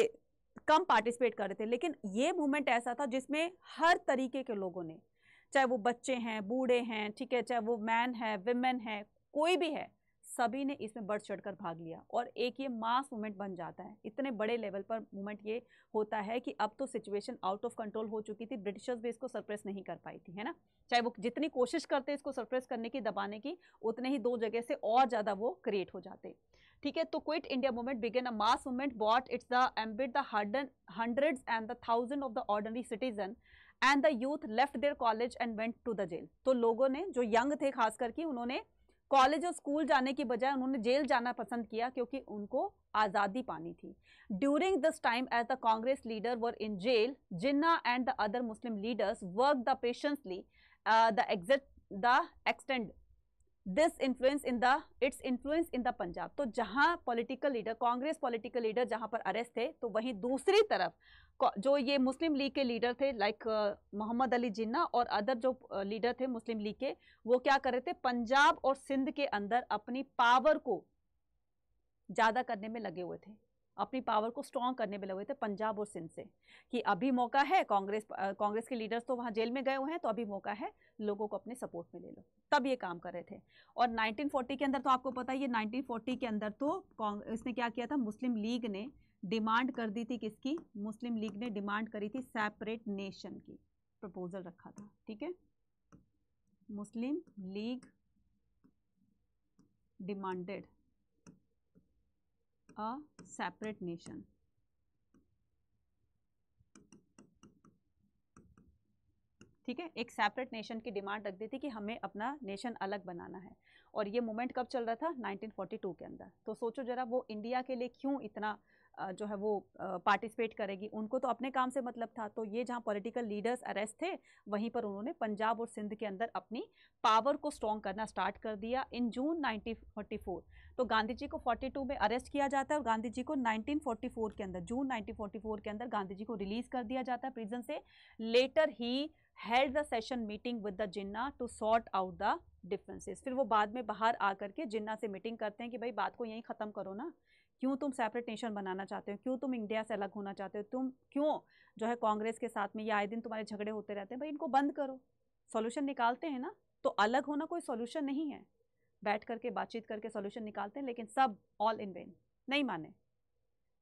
S1: कम पार्टिसिपेट कर रहे थे लेकिन ये मूवमेंट ऐसा था जिसमें हर तरीके के लोगों ने चाहे वो बच्चे हैं बूढ़े हैं ठीक है चाहे वो मैन है विमेन है कोई भी है सभी ने इसमें बढ़ चढ़ कर भाग लिया और एक ये मास मूवमेंट बन जाता है इतने बड़े लेवल पर मूवमेंट ये होता है कि अब तो सिचुएशन आउट ऑफ कंट्रोल हो चुकी थी ब्रिटिशर्स भी इसको सरप्रेस नहीं कर पाई थी है ना चाहे वो जितनी कोशिश करते इसको सरप्रेस करने की दबाने की उतने ही दो जगह से और ज़्यादा वो क्रिएट हो जाते ठीक है तो quit India movement began a mass movement but its the ambit the hundred and the thousand of the ordinary citizen and the youth left their college and went to the jail तो लोगों ने जो यंग थे खास करके उन्होंने कॉलेज और स्कूल जाने की बजाय उन्होंने जेल जाना पसंद किया क्योंकि उनको आज़ादी पानी थी during this time as the Congress leader were in jail Jinnah and the other Muslim leaders work the patiently the exit the extend this influence in the its influence in the Punjab तो जहां political leader Congress political leader जहां पर अरेस्ट थे तो वहीं दूसरी तरफ जो ये मुस्लिम लीग के लीडर थे लाइक मोहम्मद अली जिन्ना और अदर जो लीडर थे मुस्लिम लीग के वो क्या कर रहे थे पंजाब और सिंध के अंदर अपनी पावर को ज़्यादा करने में लगे हुए थे अपनी पावर को स्ट्रॉन्ग करने में लगे हुए थे पंजाब और सिंध से कि अभी मौका है कांग्रेस कांग्रेस के लीडर्स तो वहाँ जेल में गए हुए हैं तो अभी मौका है लोगों को अपने सपोर्ट में ले लो तब ये काम कर रहे थे और 1940 के अंदर तो आपको पता ही ये 1940 के अंदर तो इसने क्या किया था मुस्लिम लीग ने डिमांड कर दी थी किसकी मुस्लिम लीग ने डिमांड करी थी सेपरेट नेशन की प्रपोजल रखा था ठीक है Muslim League demanded a separate nation. ठीक है एक सेपरेट नेशन की डिमांड रख दी थी कि हमें अपना नेशन अलग बनाना है और ये मूवमेंट कब चल रहा था 1942 के अंदर तो सोचो जरा वो इंडिया के लिए क्यों इतना जो है वो पार्टिसिपेट करेगी उनको तो अपने काम से मतलब था तो ये जहाँ पॉलिटिकल लीडर्स अरेस्ट थे वहीं पर उन्होंने पंजाब और सिंध के अंदर अपनी पावर को स्ट्रॉन्ग करना स्टार्ट कर दिया इन जून 1944 तो गांधी जी को 42 में अरेस्ट किया जाता है और गांधी जी को 1944 के अंदर जून 1944 के अंदर गांधी जी को रिलीज कर दिया जाता है प्रिजन से later he held the session meeting with the Jinnah to sort out the differences फिर वो बाद में बाहर आकर के जिन्ना से मीटिंग करते हैं कि भाई बात को यहीं ख़त्म करो ना क्यों तुम सेपरेट नेशन बनाना चाहते हो क्यों तुम इंडिया से अलग होना चाहते हो तुम क्यों जो है कांग्रेस के साथ में या आए दिन तुम्हारे झगड़े होते रहते हैं भाई इनको बंद करो सोल्यूशन निकालते हैं ना तो अलग होना कोई सोल्यूशन नहीं है बैठ करके बातचीत करके सोल्यूशन निकालते हैं लेकिन सब ऑल इन वेन नहीं माने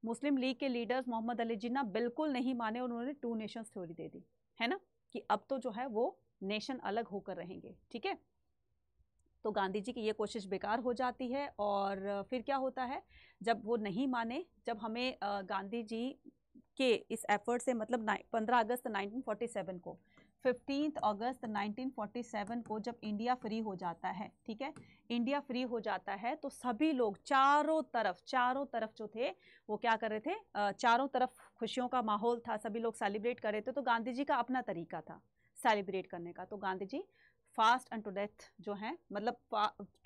S1: मुस्लिम लीग के लीडर्स मोहम्मद अली जिन्ना बिल्कुल नहीं माने और उन्होंने टू नेशंस थ्योरी दे दी है ना कि अब तो जो है वो नेशन अलग होकर रहेंगे ठीक है तो गांधी जी की ये कोशिश बेकार हो जाती है और फिर क्या होता है जब वो नहीं माने जब हमें गांधी जी के इस एफर्ट से मतलब पंद्रह अगस्त 1947 को फिफ्टीन अगस्त 1947 को जब इंडिया फ्री हो जाता है ठीक है इंडिया फ्री हो जाता है तो सभी लोग चारों तरफ चारों तरफ जो थे वो क्या कर रहे थे चारों तरफ खुशियों का माहौल था सभी लोग सेलिब्रेट कर रहे थे तो गांधी जी का अपना तरीका था सेलिब्रेट करने का तो Gandhi ji fast and to death जो है मतलब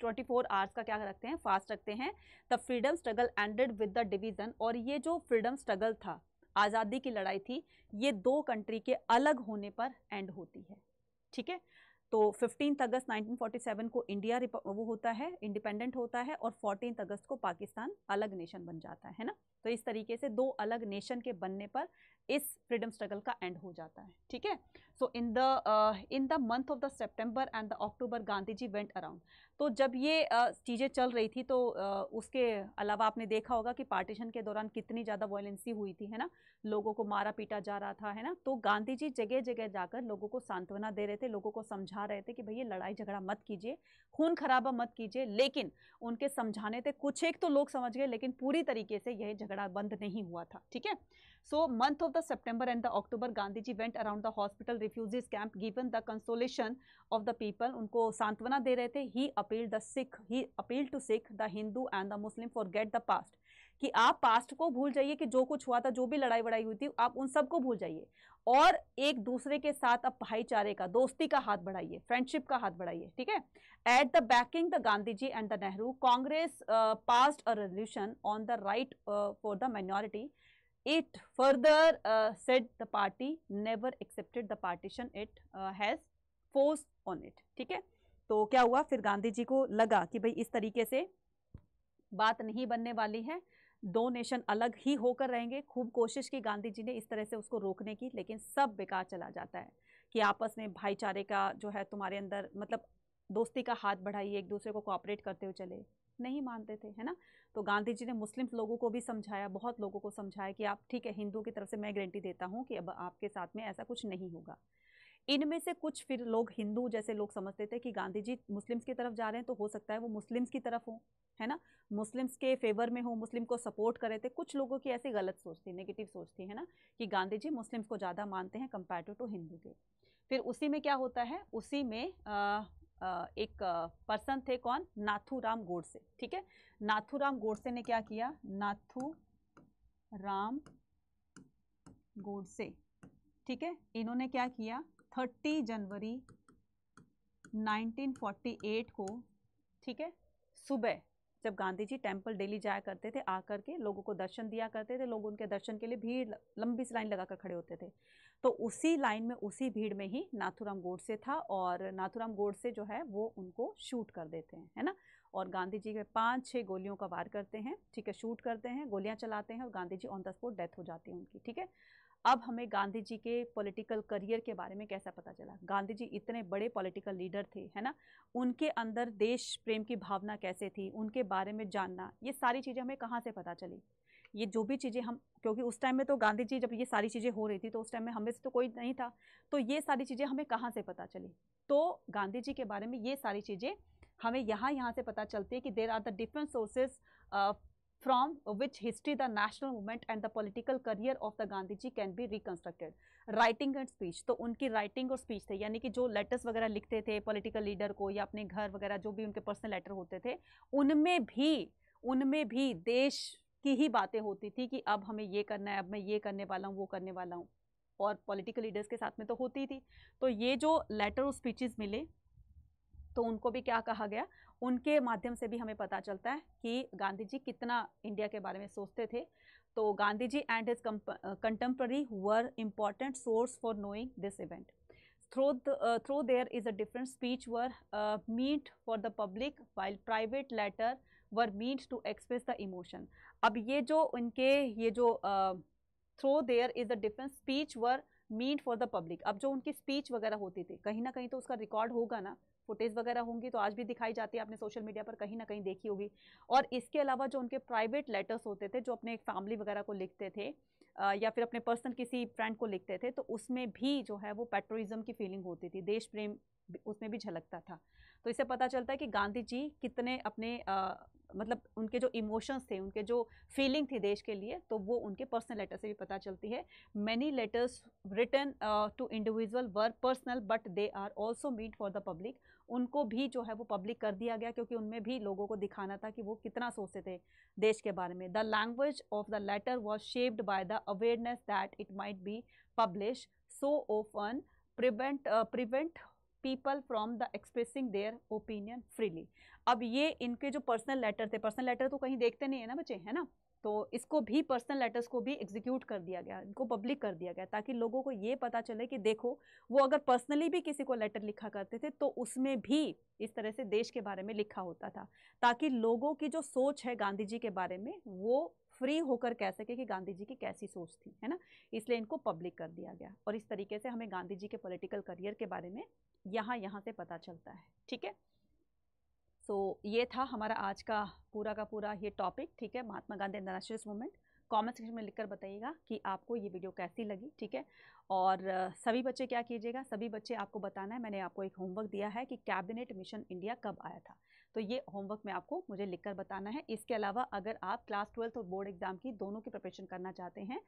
S1: ट्वेंटी फोर आवर्स का क्या रखते हैं फास्ट रखते हैं the freedom struggle ended with the division और ये जो फ्रीडम स्ट्रगल था आज़ादी की लड़ाई थी ये दो कंट्री के अलग होने पर एंड होती है ठीक है तो 15 अगस्त 1947 को इंडिया वो होता है इंडिपेंडेंट होता है और 14 अगस्त को पाकिस्तान अलग नेशन बन जाता है ना तो इस तरीके से दो अलग नेशन के बनने पर इस फ्रीडम स्ट्रगल का एंड हो जाता है ठीक है so in the in the month of the September and the October Gandhi ji went around तो जब ये uh, चीज़ें चल रही थी तो uh, उसके अलावा आपने देखा होगा कि पार्टीशन के दौरान कितनी ज़्यादा वॉयलेंसी हुई थी है ना लोगों को मारा पीटा जा रहा था है ना तो गांधी जी जगह जगह जाकर लोगों को सांत्वना दे रहे थे लोगों को समझा रहे थे कि भैया लड़ाई झगड़ा मत कीजिए खून खराबा मत कीजिए लेकिन उनके समझाने थे कुछ एक तो लोग समझ गए लेकिन पूरी तरीके से यह झगड़ा बंद नहीं हुआ था ठीक है So month of the September and the October, Gandhi ji went around the hospital refugees camp, given the consolation of the people. unko सांत्वना de rahe the he appealed the sikh he appealed to sikh the hindu and the muslim forget the past past कि आप पास्ट को भूल जाइए कि जो कुछ हुआ था जो भी लड़ाई वड़ाई हुई थी आप उन सबको भूल जाइए और एक दूसरे के साथ अब भाईचारे का दोस्ती का हाथ बढ़ाइए फ्रेंडशिप का हाथ बढ़ाइए ठीक है at the backing the Gandhi ji and the Nehru Congress passed a resolution on the right for the minority it further uh, said the party never accepted the partition it uh, has forced on it ठीक है तो क्या हुआ फिर गांधी जी को लगा कि भाई इस तरीके से बात नहीं बनने वाली है दो नेशन अलग ही होकर रहेंगे खूब कोशिश की गांधी जी ने इस तरह से उसको रोकने की लेकिन सब बेकार चला जाता है कि आपस में भाईचारे का जो है तुम्हारे अंदर मतलब दोस्ती का हाथ बढ़ाइए एक दूसरे को कॉपरेट करते हुए चले नहीं मानते थे है ना तो गांधी जी ने मुस्लिम लोगों को भी समझाया बहुत लोगों को समझाया कि आप ठीक है हिंदू की तरफ से मैं गारंटी देता हूँ कि अब आपके साथ में ऐसा कुछ नहीं होगा इनमें से कुछ फिर लोग हिंदू जैसे लोग समझते थे कि गांधी जी मुस्लिम्स की तरफ जा रहे हैं तो हो सकता है वो मुस्लिम्स की तरफ हों है ना मुस्लिम्स के फेवर में हो मुस्लिम को सपोर्ट करे थे कुछ लोगों की ऐसी गलत सोच थी नेगेटिव सोच थी है ना कि गांधी जी मुस्लिम्स को ज़्यादा मानते हैं कंपेयर टू हिंदू के फिर उसी में क्या होता है उसी में आ, एक पर्सन थे कौन नाथूराम गोडसे ठीक है नाथूराम गोडसे ने क्या किया नाथू राम गोडसे ठीक है इन्होंने क्या किया 30 जनवरी 1948 को ठीक है सुबह जब गांधी जी टेम्पल डेली जाया करते थे आकर के लोगों को दर्शन दिया करते थे लोग उनके दर्शन के लिए भीड़ लंबी सी लाइन लगा कर खड़े होते थे तो उसी लाइन में उसी भीड़ में ही नाथुराम गोडसे था और नाथुराम गोडसे जो है वो उनको शूट कर देते हैं है ना और गांधी जी के पाँच छः गोलियों का वार करते हैं ठीक है शूट करते हैं गोलियाँ चलाते हैं और Gandhi ji on the spot death हो जाती है उनकी ठीक है अब हमें गांधी जी के पॉलिटिकल करियर के बारे में कैसा पता चला गांधी जी इतने बड़े पॉलिटिकल लीडर थे है ना उनके अंदर देश प्रेम की भावना कैसे थी उनके बारे में जानना ये सारी चीज़ें हमें कहाँ से पता चली ये जो भी चीज़ें हम क्योंकि उस टाइम में तो गांधी जी जब ये सारी चीज़ें हो रही थी तो उस टाइम में हमें से तो कोई नहीं था तो ये सारी चीज़ें हमें कहाँ से पता चली तो गांधी जी के बारे में ये सारी चीज़ें हमें यहाँ यहाँ से पता चलती है कि there are the different sources from which history, the national movement and the political career of the Gandhi ji can be reconstructed. Writing and speech, to unki writing aur speech the yani ki jo letters wagera likhte the political leader ko ya apne ghar wagera jo bhi unke personal letter hote the unme bhi unme bhi desh ki hi baatein hoti thi ki ab hame ye karna hai ab main ye karne wala hu wo karne wala hu aur political leaders ke sath mein to hoti thi to ye jo letter aur speeches mile to unko bhi kya kaha gaya उनके माध्यम से भी हमें पता चलता है कि गांधी जी कितना इंडिया के बारे में सोचते थे तो Gandhi ji and his contemporary were important source for knowing this event through through there is a different speech were meant for the public while private letter were meant to express the emotion अब ये जो उनके ये जो through there is a different speech were meant for the public अब जो उनकी स्पीच वगैरह होती थी कहीं ना कहीं तो उसका रिकॉर्ड होगा ना फुटेज वगैरह होंगी तो आज भी दिखाई जाती है आपने सोशल मीडिया पर कहीं ना कहीं देखी होगी और इसके अलावा जो उनके प्राइवेट लेटर्स होते थे जो अपने फैमिली वगैरह को लिखते थे या फिर अपने पर्सनल किसी फ्रेंड को लिखते थे तो उसमें भी जो है वो पेट्रोलिज्म की फीलिंग होती थी देश प्रेम उसमें भी झलकता था तो इससे पता चलता है कि गांधी जी कितने अपने आ, मतलब उनके जो इमोशंस थे उनके जो फीलिंग थी देश के लिए तो वो उनके पर्सनल लेटर से भी पता चलती है many letters written to individual were personal but they are also meant for the public उनको भी जो है वो पब्लिक कर दिया गया क्योंकि उनमें भी लोगों को दिखाना था कि वो कितना सोचते थे देश के बारे में the language of the letter was shaped by the awareness that it might be publish so often prevent prevent people from the expressing their opinion freely अब ये इनके जो पर्सनल लेटर थे पर्सनल लेटर तो कहीं देखते नहीं है ना बच्चे है ना तो इसको भी पर्सनल लेटर्स को भी एग्जीक्यूट कर दिया गया इनको पब्लिक कर दिया गया ताकि लोगों को ये पता चले कि देखो वो अगर पर्सनली भी किसी को लेटर लिखा करते थे तो उसमें भी इस तरह से देश के बारे में लिखा होता था ताकि लोगों की जो सोच है गांधी जी के बारे में वो फ्री होकर कह सके कि गांधी जी की कैसी सोच थी है ना इसलिए इनको पब्लिक कर दिया गया और इस तरीके से हमें गांधी जी के पॉलिटिकल करियर के बारे में यहाँ यहाँ से पता चलता है ठीक है सो ये था हमारा आज का पूरा का पूरा ये टॉपिक ठीक है Mahatma Gandhi international movement comment section में लिखकर बताइएगा कि आपको ये वीडियो कैसी लगी ठीक है और सभी बच्चे क्या कीजिएगा सभी बच्चे आपको बताना है मैंने आपको एक होमवर्क दिया है कि कैबिनेट मिशन इंडिया कब आया था तो ये होमवर्क में आपको मुझे लिखकर बताना है इसके अलावा अगर आप क्लास ट्वेल्थ और बोर्ड एग्जाम की दोनों की प्रिपरेशन करना चाहते हैं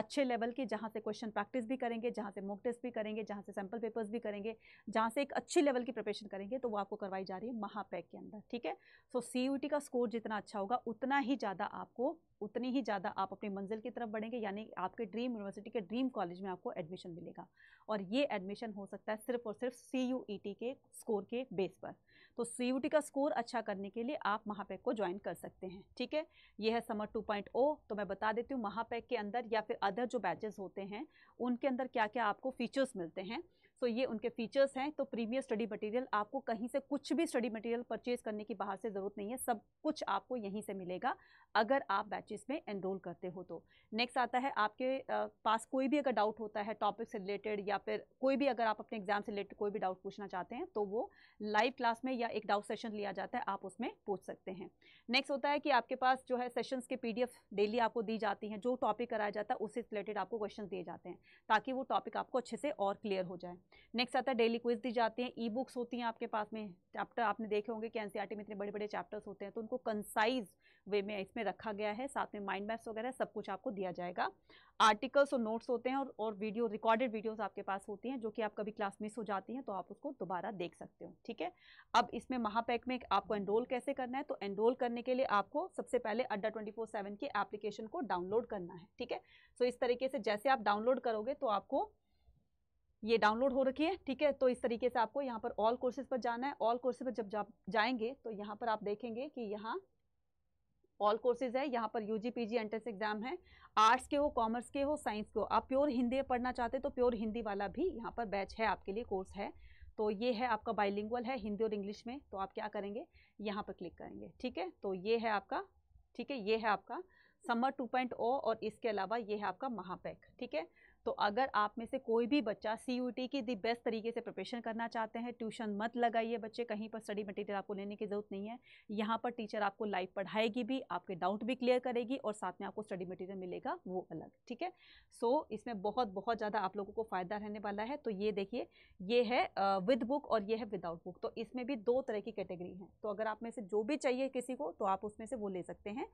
S1: अच्छे लेवल के जहाँ से क्वेश्चन प्रैक्टिस भी करेंगे जहाँ से मॉक टेस्ट भी करेंगे जहाँ से सैम्पल पेपर्स भी करेंगे जहाँ से एक अच्छी लेवल की प्रिपरेशन करेंगे तो वो आपको करवाई जा रही है महापैक के अंदर ठीक है सो सी का स्कोर जितना अच्छा होगा उतना ही ज़्यादा आपको उतनी ही ज़्यादा आप अपनी मंजिल की तरफ बढ़ेंगे यानी आपके ड्रीम यूनिवर्सिटी के ड्रीम कॉलेज में आपको एडमिशन मिलेगा और ये एडमिशन हो सकता है सिर्फ और सिर्फ सी e के स्कोर के बेस पर तो सी का स्कोर अच्छा करने के लिए आप महापैक को ज्वाइन कर सकते हैं ठीक है ये है समर 2.0 तो मैं बता देती हूँ महापैक के अंदर या फिर अदर जो बैचेस होते हैं उनके अंदर क्या क्या आपको फीचर्स मिलते हैं सो ये उनके फीचर्स हैं तो प्रीवियस स्टडी मटेरियल आपको कहीं से कुछ भी स्टडी मटेरियल परचेज करने की बाहर से ज़रूरत नहीं है सब कुछ आपको यहीं से मिलेगा अगर आप बैचेस में एनरोल करते हो तो नेक्स्ट आता है आपके पास कोई भी अगर डाउट होता है टॉपिक से रिलेटेड या फिर कोई भी अगर आप अपने एग्जाम से रिलेटेड कोई भी डाउट पूछना चाहते हैं तो वो लाइव क्लास में या एक डाउट सेशन लिया जाता है आप उसमें पूछ सकते हैं नेक्स्ट होता है कि आपके पास जो है सेशन के पी डेली आपको दी जाती हैं जो टॉपिक कराया जाता है उससे रिलेटेड आपको क्वेश्चन दिए जाते हैं ताकि वो टॉपिक आपको अच्छे से और क्लियर हो जाए नेक्स्ट आता है डेली क्विज दी जाती हैं ई बुक्स होती हैं आपके पास में चैप्टर आपने देखे होंगे कि एन e में इतने बड़े बड़े चैप्टर्स होते हैं तो उनको कंसाइज वे में इसमें में रखा गया है साथ में माइंड मैप्स वगैरह सब कुछ आपको दिया जाएगा आर्टिकल्स और नोट्स होते हैं और और वीडियो रिकॉर्डेड वीडियोस आपके पास होती हैं जो कि आप कभी क्लास मिस हो जाती हैं तो आप उसको दोबारा देख सकते हो ठीक है अब इसमें महापैक में आपको एनरोल कैसे करना है तो एनरोल करने के लिए आपको सबसे पहले अड्डा ट्वेंटी फोर सेवन की एप्लीकेशन को डाउनलोड करना है ठीक है सो इस तरीके से जैसे आप डाउनलोड करोगे तो आपको ये डाउनलोड हो रखी है ठीक है तो इस तरीके से आपको यहाँ पर ऑल कोर्सेज पर जाना है ऑल कोर्सेज पर जब जा, जाएंगे तो यहाँ पर आप देखेंगे कि यहाँ ऑल कोर्सेज है यहाँ पर यूजी पीजी एंट्रेंस एग्जाम है आर्ट्स के हो कॉमर्स के हो साइंस के हो आप प्योर हिंदी पढ़ना चाहते तो प्योर हिंदी वाला भी यहाँ पर बैच है आपके लिए कोर्स है तो ये है आपका बाइलिंगुअल है हिंदी और इंग्लिश में तो आप क्या करेंगे यहाँ पर क्लिक करेंगे ठीक है तो ये है आपका ठीक है ये है आपका समर 2.0 और इसके अलावा ये है आपका महापैक ठीक है तो अगर आप में से कोई भी बच्चा सी यू टी की दी बेस्ट तरीके से प्रिपरेशन करना चाहते हैं ट्यूशन मत लगाइए बच्चे कहीं पर स्टडी मटेरियल आपको लेने की ज़रूरत नहीं है यहाँ पर टीचर आपको लाइव पढ़ाएगी भी आपके डाउट भी क्लियर करेगी और साथ में आपको स्टडी मटेरियल मिलेगा वो अलग ठीक है सो so, इसमें बहुत बहुत ज़्यादा आप लोगों को फ़ायदा रहने वाला है तो ये देखिए ये है विद बुक और ये है विदाउट बुक तो इसमें भी दो तरह की कैटेगरी हैं तो अगर आप में से जो भी चाहिए किसी को तो आप उसमें से वो ले सकते हैं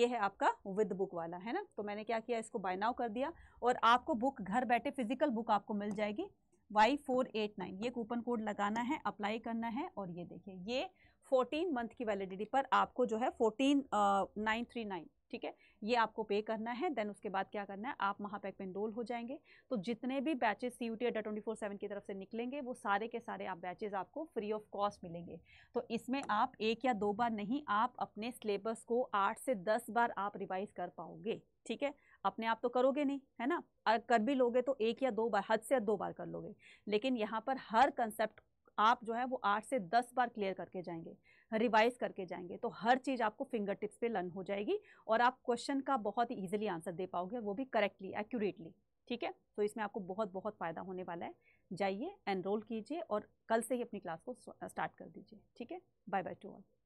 S1: ये है आपका विद बुक वाला है ना तो मैंने क्या किया इसको बाय नाउ कर दिया और आपको बुक बुक घर बैठे फिजिकल बुक आपको मिल जाएगी वाई फोर एट नाइन ये कूपन कोड लगाना है अप्लाई करना है और ये देखिए ये फोर्टीन मंथ की वैलिडिटी पर आपको जो है फोर्टीन नाइन थ्री नाइन ठीक है ये आपको पे करना है देन उसके बाद क्या करना है आप महापैक पे इनरोल हो जाएंगे तो जितने भी batches C U T Adda twenty four seven की तरफ से निकलेंगे वो सारे के सारे आप बैचेस आपको फ्री ऑफ कॉस्ट मिलेंगे तो इसमें आप एक या दो बार नहीं आप अपने सिलेबस को आठ से दस बार आप रिवाइज कर पाओगे ठीक है अपने आप तो करोगे नहीं है ना अगर कर भी लोगे तो एक या दो बार हद से दो बार कर लोगे लेकिन यहाँ पर हर कंसेप्ट आप जो है वो आठ से दस बार क्लियर करके जाएंगे रिवाइज करके जाएंगे तो हर चीज़ आपको फिंगर टिप्स पे लर्न हो जाएगी और आप क्वेश्चन का बहुत ही ईजिली आंसर दे पाओगे वो भी करेक्टली एक्यूरेटली ठीक है तो इसमें आपको बहुत बहुत फ़ायदा होने वाला है जाइए एनरोल कीजिए और कल से ही अपनी क्लास को स्टार्ट कर दीजिए ठीक है बाय बाय टू ऑल